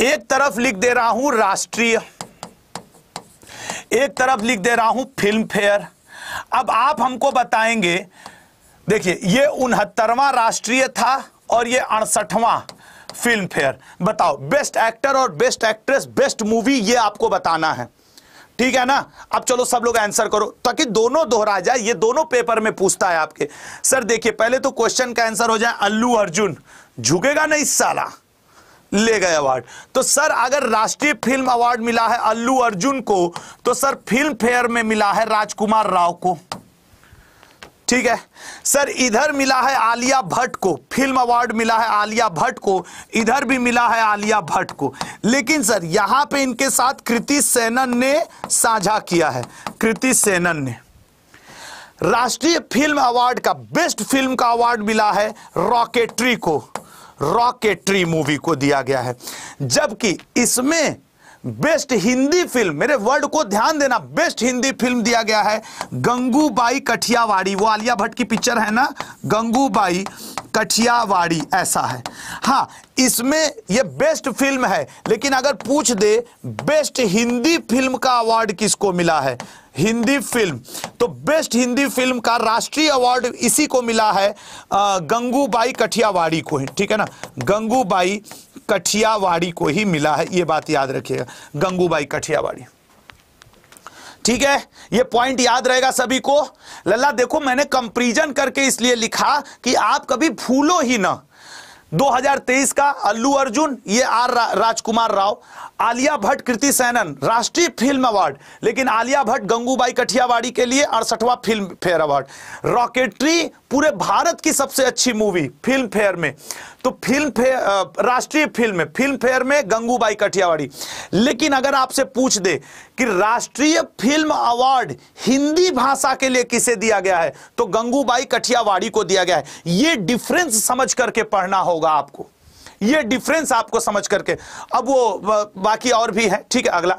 एक तरफ लिख दे रहा हूं राष्ट्रीय एक तरफ लिख दे रहा हूं फिल्म फेयर अब आप हमको बताएंगे देखिए ये उनहत्तरवा राष्ट्रीय था और ये अड़सठवां फिल्म फेयर बताओ बेस्ट एक्टर और बेस्ट एक्ट्रेस बेस्ट मूवी ये आपको बताना है ठीक है ना अब चलो सब लोग आंसर करो ताकि दोनों दोहरा जाए ये दोनों पेपर में पूछता है आपके सर देखिए पहले तो क्वेश्चन का आंसर हो जाए अल्लू अर्जुन झुकेगा नहीं साला ले गए अवार्ड तो सर अगर राष्ट्रीय फिल्म अवार्ड मिला है अल्लू अर्जुन को तो सर फिल्म फेयर में मिला है राजकुमार राव को ठीक है सर इधर मिला है आलिया भट्ट को फिल्म अवार्ड मिला है आलिया भट्ट को इधर भी मिला है आलिया भट्ट को लेकिन सर यहां पे इनके साथ कृति सेनन ने साझा किया है कृति सेनन ने राष्ट्रीय फिल्म अवार्ड का बेस्ट फिल्म का अवार्ड मिला है रॉकेट्री को रॉकेट्री मूवी को दिया गया है जबकि इसमें बेस्ट हिंदी फिल्म मेरे वर्ड को ध्यान देना बेस्ट हिंदी फिल्म दिया गया है गंगूबाई कठियावाड़ी वो आलिया भट्ट की पिक्चर है ना गंगूबाई कठियावाड़ी ऐसा है हाँ इसमें यह बेस्ट फिल्म है लेकिन अगर पूछ दे बेस्ट हिंदी फिल्म का अवार्ड किसको मिला है हिंदी फिल्म तो बेस्ट हिंदी फिल्म का राष्ट्रीय अवार्ड इसी को मिला है गंगूबाई कठियावाड़ी को ठीक है ना गंगूबाई कठियावाड़ी को ही मिला है ये बात याद रखिएगा गंगूबाई कठियावाड़ी ठीक है ये पॉइंट याद रहेगा सभी को लल्ला देखो मैंने कंपेरिजन करके इसलिए लिखा कि आप कभी भूलो ही ना 2023 का अल्लू अर्जुन ये आर रा, राजकुमार राव आलिया भट्ट कृति सैनन राष्ट्रीय फिल्म अवार्ड लेकिन आलिया भट्ट गंगूबाई कठियावाड़ी के लिए अड़सठवा फिल्म फेयर अवार्ड रॉकेटरी पूरे भारत की सबसे अच्छी मूवी फिल्म फेयर में तो फिल्म फेयर राष्ट्रीय फिल्म फिल्म फेयर में गंगूबाई कठियावाड़ी लेकिन अगर आपसे पूछ दे कि राष्ट्रीय फिल्म अवार्ड हिंदी भाषा के लिए किसे दिया गया है तो गंगूबाई कठियावाड़ी को दिया गया है ये डिफरेंस समझ करके पढ़ना होगा आपको ये डिफरेंस आपको समझ करके अब वो बाकी और भी है ठीक है अगला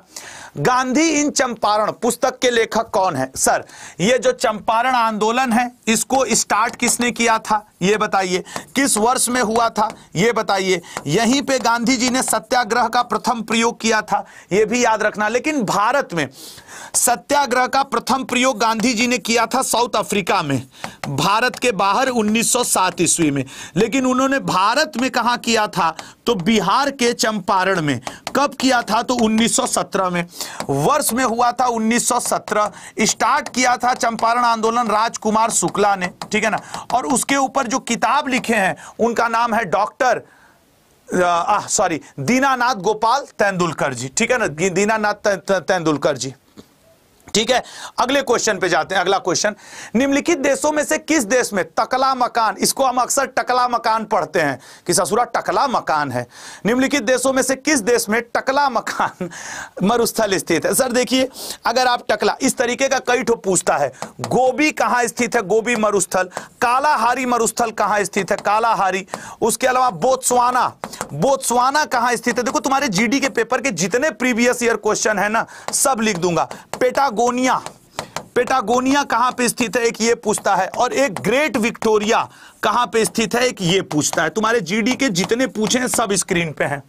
गांधी इन चंपारण पुस्तक के लेखक कौन है सर ये जो चंपारण आंदोलन है इसको स्टार्ट किसने किया था ये बताइए किस वर्ष में हुआ था ये बताइए यहीं पे गांधी जी ने सत्याग्रह का प्रथम प्रयोग किया था ये भी याद रखना लेकिन भारत में सत्याग्रह का प्रथम प्रयोग गांधी जी ने किया था साउथ अफ्रीका में भारत के बाहर 1907 ईस्वी में लेकिन उन्होंने भारत में कहा किया था तो बिहार के चंपारण में कब किया था तो 1917 में वर्ष में हुआ था 1917 स्टार्ट किया था चंपारण आंदोलन राजकुमार शुक्ला ने ठीक है ना और उसके ऊपर जो किताब लिखे हैं उनका नाम है डॉक्टर सॉरी दीनानाथ गोपाल तेंदुलकर जी ठीक है ना दीनानाथ तेंदुलकर जी ठीक है अगले क्वेश्चन पे जाते हैं अगला क्वेश्चन निम्नलिखित देशों में से किस देश में तकला मकान इसको हम अक्सर टकला मकान पढ़ते हैं कि ससुरा टकला मकान है निम्नलिखित देशों में से किस देश में टकला मकान (laughs) मरुस्थल स्थित है सर देखिए अगर आप टकला इस तरीके का कई ठो पूछता है गोभी कहाँ स्थित है गोभी मरुस्थल कालाहारी मरुस्थल कहाँ स्थित है कालाहारी उसके अलावा बोत्सवाना बोत्सवाना कहां स्थित है देखो तुम्हारे जीडी के पेपर के जितने प्रीवियस ईयर क्वेश्चन है ना सब लिख दूंगा पेटागोनिया पेटागोनिया कहां पे स्थित है एक ये पूछता है और एक ग्रेट विक्टोरिया कहां पे स्थित है एक ये पूछता है तुम्हारे जीडी के जितने पूछे हैं सब स्क्रीन पे हैं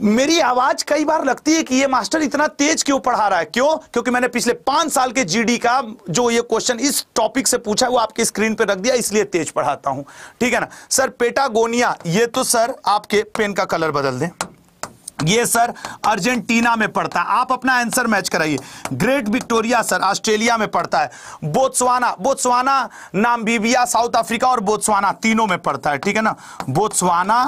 मेरी आवाज कई बार लगती है कि ये मास्टर इतना तेज क्यों पढ़ा रहा है क्यों क्योंकि मैंने पिछले पांच साल के जीडी का जो ये क्वेश्चन इस टॉपिक से पूछा वो आपके स्क्रीन पे रख दिया इसलिए तेज पढ़ाता हूं ठीक है ना सर पेटागोनिया ये तो सर आपके पेन का कलर बदल दें ये सर अर्जेंटीना में पड़ता है आप अपना आंसर मैच कराइए ग्रेट विक्टोरिया सर ऑस्ट्रेलिया में पड़ता है Botswana Botswana Namibia South Africa और बोत्सवाना तीनों में पड़ता है ठीक है ना बोत्सवाना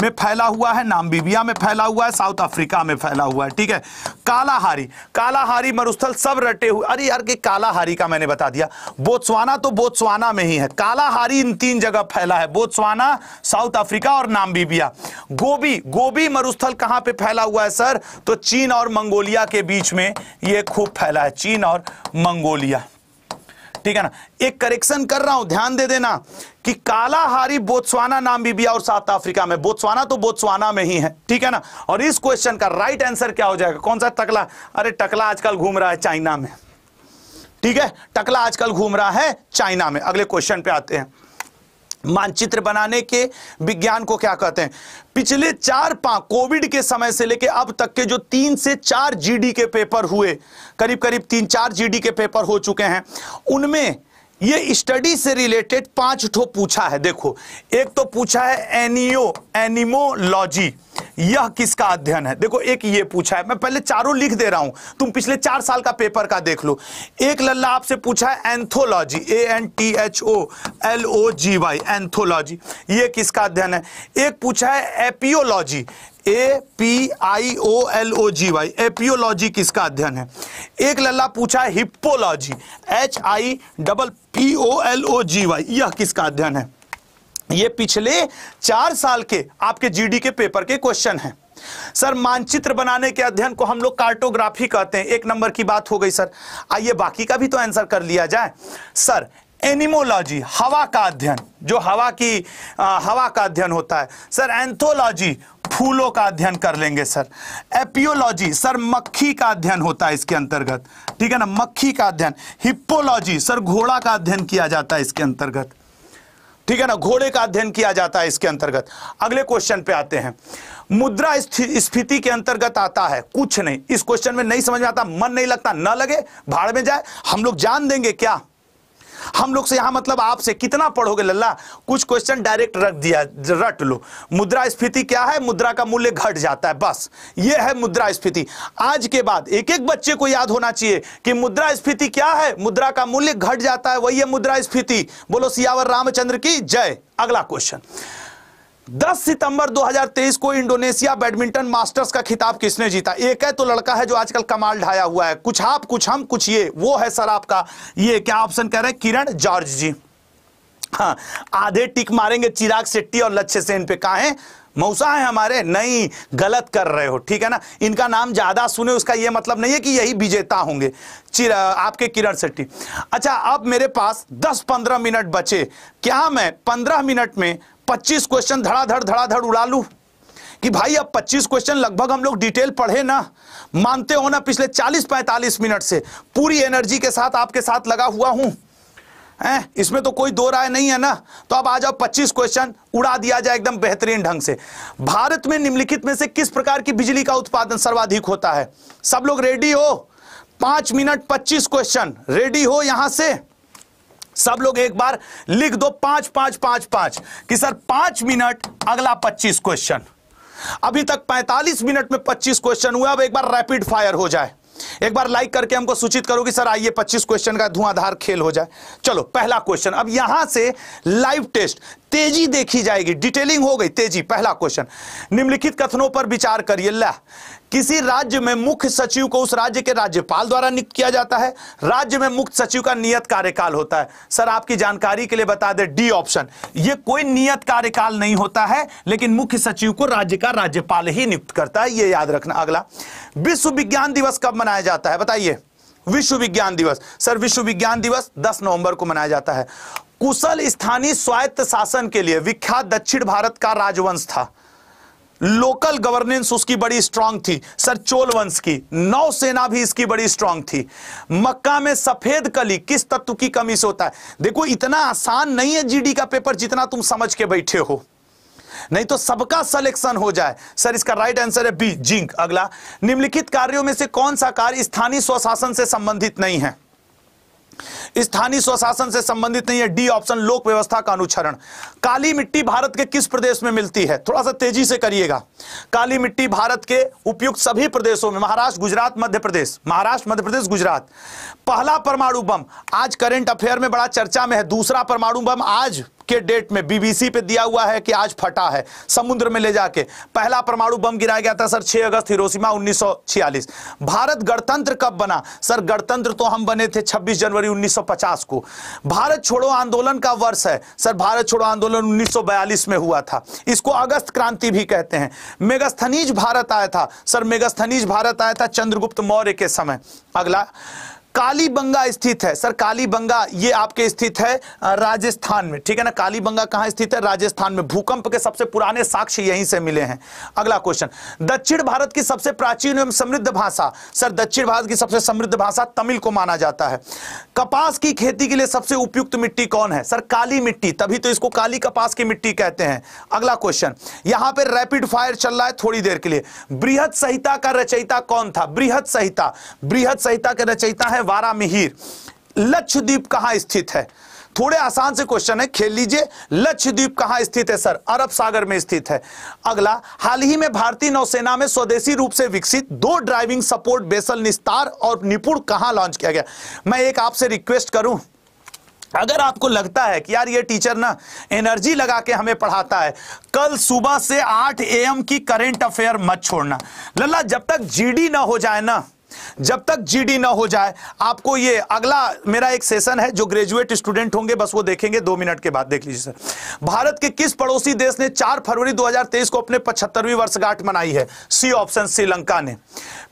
में फैला हुआ है नामबीबिया में फैला हुआ है साउथ अफ्रीका में फैला हुआ है ठीक है कालाहारी कालाहारी मरुस्थल सब रटे हुए अरे यार के कालाहारी का मैंने बता दिया बोत्सवाना तो बोत्सवाना में ही है कालाहारी इन तीन जगह फैला है बोत्सवाना साउथ अफ्रीका और नामबीबिया गोभी गोभी मरुस्थल कहां पर फैला हुआ है सर तो चीन और मंगोलिया के बीच में यह खूब फैला है चीन और मंगोलिया ठीक है ना एक करेक्शन कर रहा हूं ध्यान दे देना कि कालाहारी बोत्सवाना नाम भी और साउथ अफ्रीका में बोत्सवाना तो बोत्सवाना में ही है ठीक है ना और इस क्वेश्चन का राइट आंसर क्या हो जाएगा कौन सा टकला अरे टकला आजकल घूम रहा है चाइना में ठीक है टकला आजकल घूम रहा है चाइना में अगले क्वेश्चन पे आते हैं मानचित्र बनाने के विज्ञान को क्या कहते हैं पिछले चार पांच कोविड के समय से लेके अब तक के जो तीन से चार जीडी के पेपर हुए करीब करीब तीन चार जीडी के पेपर हो चुके हैं उनमें ये स्टडी से रिलेटेड पांच ठो पूछा है देखो एक तो पूछा है एनियो एनिमोलॉजी यह किसका अध्ययन है देखो एक ये पूछा है मैं पहले चारों लिख दे रहा हूं तुम पिछले चार साल का पेपर का देख लो एक लल्ला आपसे पूछा है anthology A N T H O L O G Y anthology ये किसका अध्ययन है एक पूछा है apiology A P I O L O G Y apiology किसका अध्ययन है एक लल्ला पूछा है hippology H I double P O L O G Y यह किसका अध्ययन है ये पिछले चार साल के आपके जीडी के पेपर के क्वेश्चन हैं सर मानचित्र बनाने के अध्ययन को हम लोग कार्टोग्राफी कहते हैं एक नंबर की बात हो गई सर आइए बाकी का भी तो आंसर कर लिया जाए सर एनिमोलॉजी हवा का अध्ययन जो हवा की आ, हवा का अध्ययन होता है सर एंथोलॉजी फूलों का अध्ययन कर लेंगे सर एपियोलॉजी सर मक्खी का अध्ययन होता है इसके अंतर्गत ठीक है ना मक्खी का अध्ययन हिप्पोलॉजी सर घोड़ा का अध्ययन किया जाता है इसके अंतर्गत ठीक है ना घोड़े का अध्ययन किया जाता है इसके अंतर्गत अगले क्वेश्चन पे आते हैं मुद्रा स्फीति के अंतर्गत आता है कुछ नहीं इस क्वेश्चन में नहीं समझ में आता मन नहीं लगता न लगे भाड़ में जाए हम लोग जान देंगे क्या हम लोग से यहां मतलब आपसे कितना पढ़ोगे लल्ला कुछ क्वेश्चन डायरेक्ट रख दिया रट लो मुद्रा स्फीति क्या है मुद्रा का मूल्य घट जाता है बस यह है मुद्रा स्फीति आज के बाद एक एक बच्चे को याद होना चाहिए कि मुद्रा स्फीति क्या है मुद्रा का मूल्य घट जाता है वही है मुद्रा स्फीति बोलो सियावर रामचंद्र की जय अगला क्वेश्चन 10 सितंबर 2023 को इंडोनेशिया बैडमिंटन मास्टर्स का खिताब किसने जीता एक है तो लड़का है जो आजकल कमाल ढाया हुआ है कुछ आप कुछ हम कुछ ये वो है सर आपका ये क्या ऑप्शन कह रहे हैं किरण जॉर्ज जी हाँ आधे टिक मारेंगे चिराग सेट्टी और लक्ष्य सेन पे कहा है मौसा है हमारे नहीं गलत कर रहे हो ठीक है ना इनका नाम ज्यादा सुने उसका यह मतलब नहीं है कि यही विजेता होंगे आपके किरण शेट्टी अच्छा अब मेरे पास 10-15 मिनट बचे क्या मैं 15 मिनट में पच्चीस क्वेश्चन धड़ाधड़ धड़ाधड़ उड़ा लू कि भाई अब 25 क्वेश्चन लगभग हम लोग डिटेल पढ़े ना मानते हो ना पिछले 40-45 मिनट से पूरी एनर्जी के साथ आपके साथ लगा हुआ हूं हैं इसमें तो कोई दो राय नहीं है ना तो अब आ जाओ 25 क्वेश्चन उड़ा दिया जाए एकदम बेहतरीन ढंग से भारत में निम्नलिखित में से किस प्रकार की बिजली का उत्पादन सर्वाधिक होता है सब लोग रेडी हो पांच मिनट पच्चीस क्वेश्चन रेडी हो यहां से सब लोग एक बार लिख दो पांच पांच पांच पांच कि सर पांच मिनट अगला पच्चीस क्वेश्चन अभी तक पैंतालीस मिनट में पच्चीस क्वेश्चन हुआ अब एक बार रैपिड फायर हो जाए एक बार लाइक करके हमको सूचित करो कि सर आइए 25 क्वेश्चन का धुआंधार खेल हो जाए चलो पहला क्वेश्चन अब यहां से लाइव टेस्ट तेजी देखी जाएगी डिटेलिंग हो गई तेजी पहला क्वेश्चन निम्नलिखित कथनों पर विचार करिए ल किसी राज्य में मुख्य सचिव को उस राज्य के राज्यपाल द्वारा नियुक्त किया जाता है राज्य में मुख्य सचिव का नियत कार्यकाल होता है सर आपकी जानकारी के लिए बता दे डी ऑप्शन ये कोई नियत कार्यकाल नहीं होता है लेकिन मुख्य सचिव को राज्य का राज्यपाल ही नियुक्त करता है ये याद रखना अगला विश्व विज्ञान दिवस कब मनाया जाता है बताइए विश्व विज्ञान दिवस सर विश्व विज्ञान दिवस 10 नवंबर को मनाया जाता है कुशल स्थानीय स्वायत्त शासन के लिए विख्यात दक्षिण भारत का राजवंश था लोकल गवर्नेंस उसकी बड़ी स्ट्रांग थी सर चोल वंश की नौसेना भी इसकी बड़ी स्ट्रांग थी मक्का में सफेद कली किस तत्व की कमी से होता है देखो इतना आसान नहीं है जीडी का पेपर जितना तुम समझ के बैठे हो नहीं तो सबका सिलेक्शन हो जाए सर इसका राइट आंसर है बी जिंक अगला निम्नलिखित कार्यों में से कौन सा कार्य स्थानीय स्वशासन से संबंधित नहीं है स्थानीय स्वशासन से संबंधित नहीं है डी ऑप्शन लोक व्यवस्था का अनुसरण काली मिट्टी भारत के किस प्रदेश में मिलती है थोड़ा सा तेजी से करिएगा काली मिट्टी भारत के उपयुक्त सभी प्रदेशों में महाराष्ट्र गुजरात मध्य प्रदेश महाराष्ट्र मध्य प्रदेश गुजरात पहला परमाणु बम आज करेंट अफेयर में बड़ा चर्चा में है दूसरा परमाणु बम आज के डेट में बीबीसी पे दिया हुआ है कि आज फटा है समुद्र में ले जाके पहला परमाणु बम गिराया गया था सर 6 अगस्त हिरोशिमा 1946 भारत गणतंत्र कब बना सर गणतंत्र तो हम बने थे 26 जनवरी 1950 को भारत छोड़ो आंदोलन का वर्ष है सर भारत छोड़ो आंदोलन 1942 में हुआ था इसको अगस्त क्रांति भी कहते हैं मेगस्थनीज भारत आया था सर मेगस्थनीज भारत आया था चंद्रगुप्त मौर्य के समय अगला कालीबंगा स्थित है सर कालीबंगा ये आपके स्थित है राजस्थान में ठीक है ना कालीबंगा कहा स्थित है राजस्थान में भूकंप के सबसे पुराने साक्ष्य यहीं से मिले हैं अगला क्वेश्चन दक्षिण भारत की सबसे प्राचीन एवं समृद्ध भाषा सर दक्षिण भारत की सबसे समृद्ध भाषा तमिल को माना जाता है कपास की खेती के लिए सबसे उपयुक्त मिट्टी कौन है सर काली मिट्टी तभी तो इसको काली कपास की मिट्टी कहते हैं अगला क्वेश्चन यहां पर रैपिड फायर चल रहा है थोड़ी देर के लिए बृहद संहिता का रचयिता कौन था बृहद संहिता बृहद संहिता का रचयिता है है वारा मिहिर लक्षद्वीप कहां स्थित है थोड़े आसान से क्वेश्चन है खेल लीजिए लक्षद्वीप कहां स्थित है सर अरब सागर में स्थित है अगला हाल ही में भारतीय नौसेना में स्वदेशी रूप से विकसित दो ड्राइविंग सपोर्ट बेसल निस्तार और निपुण कहां लॉन्च किया गया मैं एक आपसे रिक्वेस्ट करूं अगर आपको लगता है कि यार ये टीचर ना एनर्जी लगा के हमें पढ़ाता है कल सुबह से 8 एम की करेंट अफेयर मत छोड़ना लल्ला जब तक जीडी ना हो जाए ना जब तक जीडी ना हो जाए आपको ये अगला मेरा एक सेशन है जो ग्रेजुएट स्टूडेंट होंगे बस वो देखेंगे दो मिनट के बाद देख लीजिए सर भारत के किस पड़ोसी देश ने 4 फरवरी 2023 को अपने पचहत्तरवीं वर्षगांठ मनाई है सी ऑप्शन श्रीलंका ने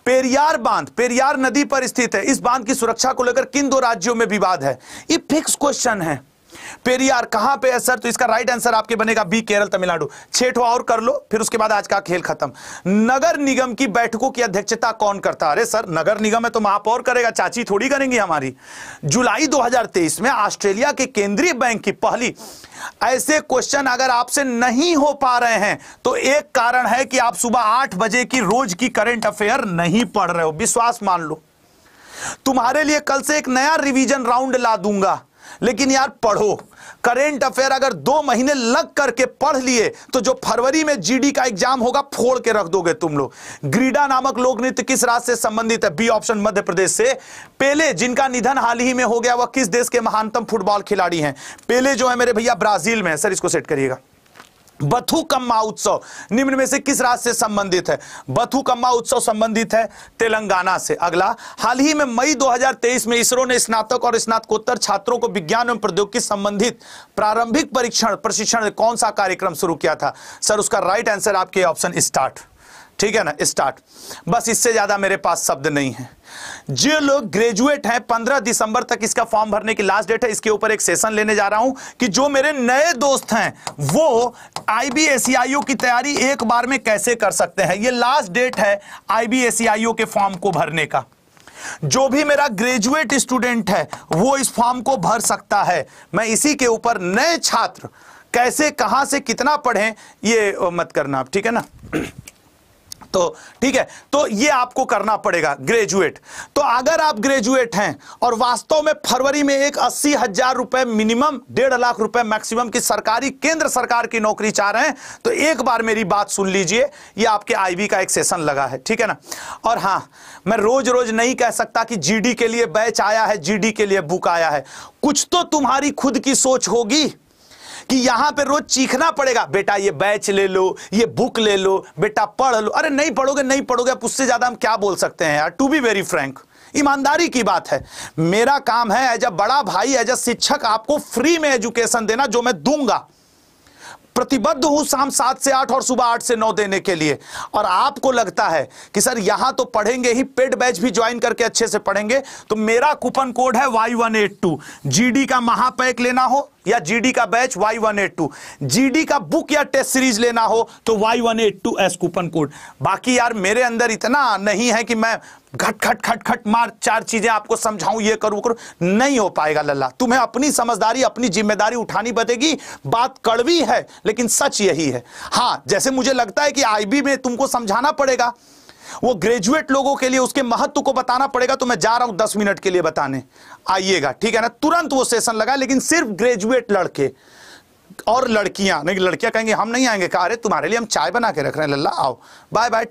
पेरियार बांध पेरियार नदी पर स्थित है इस बांध की सुरक्षा को लेकर किन दो राज्यों में विवाद है ये फिक्स क्वेश्चन है पेरियार कहां पे है सर तो इसका राइट आंसर आपके बनेगा बी केरल तमिलनाडु छेठो और कर लो फिर उसके बाद आज का खेल खत्म नगर निगम की बैठकों की अध्यक्षता कौन करता अरे सर नगर निगम है तो महापौर करेगा चाची थोड़ी करेंगी हमारी जुलाई 2023 में ऑस्ट्रेलिया के केंद्रीय बैंक की पहली ऐसे क्वेश्चन अगर आपसे नहीं हो पा रहे हैं तो एक कारण है कि आप सुबह आठ बजे की रोज की करंट अफेयर नहीं पढ़ रहे हो विश्वास मान लो तुम्हारे लिए कल से एक नया रिवीजन राउंड ला दूंगा लेकिन यार पढ़ो करेंट अफेयर अगर दो महीने लग करके पढ़ लिए तो जो फरवरी में जीडी का एग्जाम होगा फोड़ के रख दोगे तुम लोग ग्रीडा नामक लोक नृत्य किस राज्य से संबंधित है बी ऑप्शन मध्य प्रदेश से पेले जिनका निधन हाल ही में हो गया वह किस देश के महानतम फुटबॉल खिलाड़ी हैं पेले जो है मेरे भैया ब्राजील में है सर इसको सेट करिएगा बथुकम्मा उत्सव निम्न में से किस राज्य से संबंधित है बथुकम्मा उत्सव संबंधित है तेलंगाना से अगला हाल ही में मई 2023 में इसरो ने स्नातक और स्नातकोत्तर छात्रों को विज्ञान एवं प्रौद्योगिकी संबंधित प्रारंभिक परीक्षण प्रशिक्षण कौन सा कार्यक्रम शुरू किया था सर उसका राइट आंसर आपके ऑप्शन स्टार्ट ठीक है ना स्टार्ट बस इससे ज्यादा मेरे पास शब्द नहीं है जो लोग ग्रेजुएट हैं 15 दिसंबर तक इसका फॉर्म भरने की लास्ट डेट है इसके ऊपर एक सेशन लेने जा रहा हूं कि जो मेरे नए दोस्त हैं वो आईबीएसईआईओ e की तैयारी एक बार में कैसे कर सकते हैं ये लास्ट डेट है आईबीएसईआईओ e के फॉर्म को भरने का जो भी मेरा ग्रेजुएट स्टूडेंट है वो इस फॉर्म को भर सकता है मैं इसी के ऊपर नए छात्र कैसे कहां से कितना पढ़ें ये मत करना आप ठीक है ना तो ठीक है तो ये आपको करना पड़ेगा ग्रेजुएट तो अगर आप ग्रेजुएट हैं और वास्तव में फरवरी में एक अस्सी हजार रुपए मिनिमम डेढ़ लाख रुपए मैक्सिमम की सरकारी केंद्र सरकार की नौकरी चाह रहे हैं तो एक बार मेरी बात सुन लीजिए ये आपके आईबी का एक सेशन लगा है ठीक है ना और हाँ मैं रोज रोज नहीं कह सकता कि जीडी के लिए बैच आया है जीडी के लिए बुक आया है कुछ तो तुम्हारी खुद की सोच होगी कि यहां पे रोज चीखना पड़ेगा बेटा ये बैच ले लो ये बुक ले लो बेटा पढ़ लो अरे नहीं पढ़ोगे नहीं पढ़ोगे अब उससे ज्यादा हम क्या बोल सकते हैं यार टू बी वेरी फ्रेंक ईमानदारी की बात है मेरा काम है एज अ बड़ा भाई एज अ शिक्षक आपको फ्री में एजुकेशन देना जो मैं दूंगा प्रतिबद्ध हूं शाम सात से आठ और सुबह आठ से नौ देने के लिए और आपको लगता है कि सर यहां तो पढ़ेंगे ही पेड बैच भी ज्वाइन करके अच्छे से पढ़ेंगे तो मेरा कूपन कोड है Y one eight two D का महापैक लेना हो या जीडी का batch Y one eight two GD का बुक या टेस्ट सीरीज लेना हो तो Y one eight two S coupon code बाकी यार मेरे अंदर इतना नहीं है कि मैं घट खट खट खट मार चार चीजें आपको समझाऊं ये करूं करूं नहीं हो पाएगा लल्ला तुम्हें अपनी समझदारी अपनी जिम्मेदारी उठानी पड़ेगी बात कड़वी है लेकिन सच यही है हाँ जैसे मुझे लगता है कि आईबी में तुमको समझाना पड़ेगा वो ग्रेजुएट लोगों के लिए उसके महत्व को बताना पड़ेगा तो मैं जा रहा हूं दस मिनट के लिए बताने आइएगा ठीक है ना तुरंत वो सेशन लगा लेकिन सिर्फ ग्रेजुएट लड़के और लड़कियां नहीं लड़कियां कहेंगे हम नहीं आएंगे कहा अरे तुम्हारे लिए हम चाय बना के रख रहे हैं लल्ला आओ बाय बाय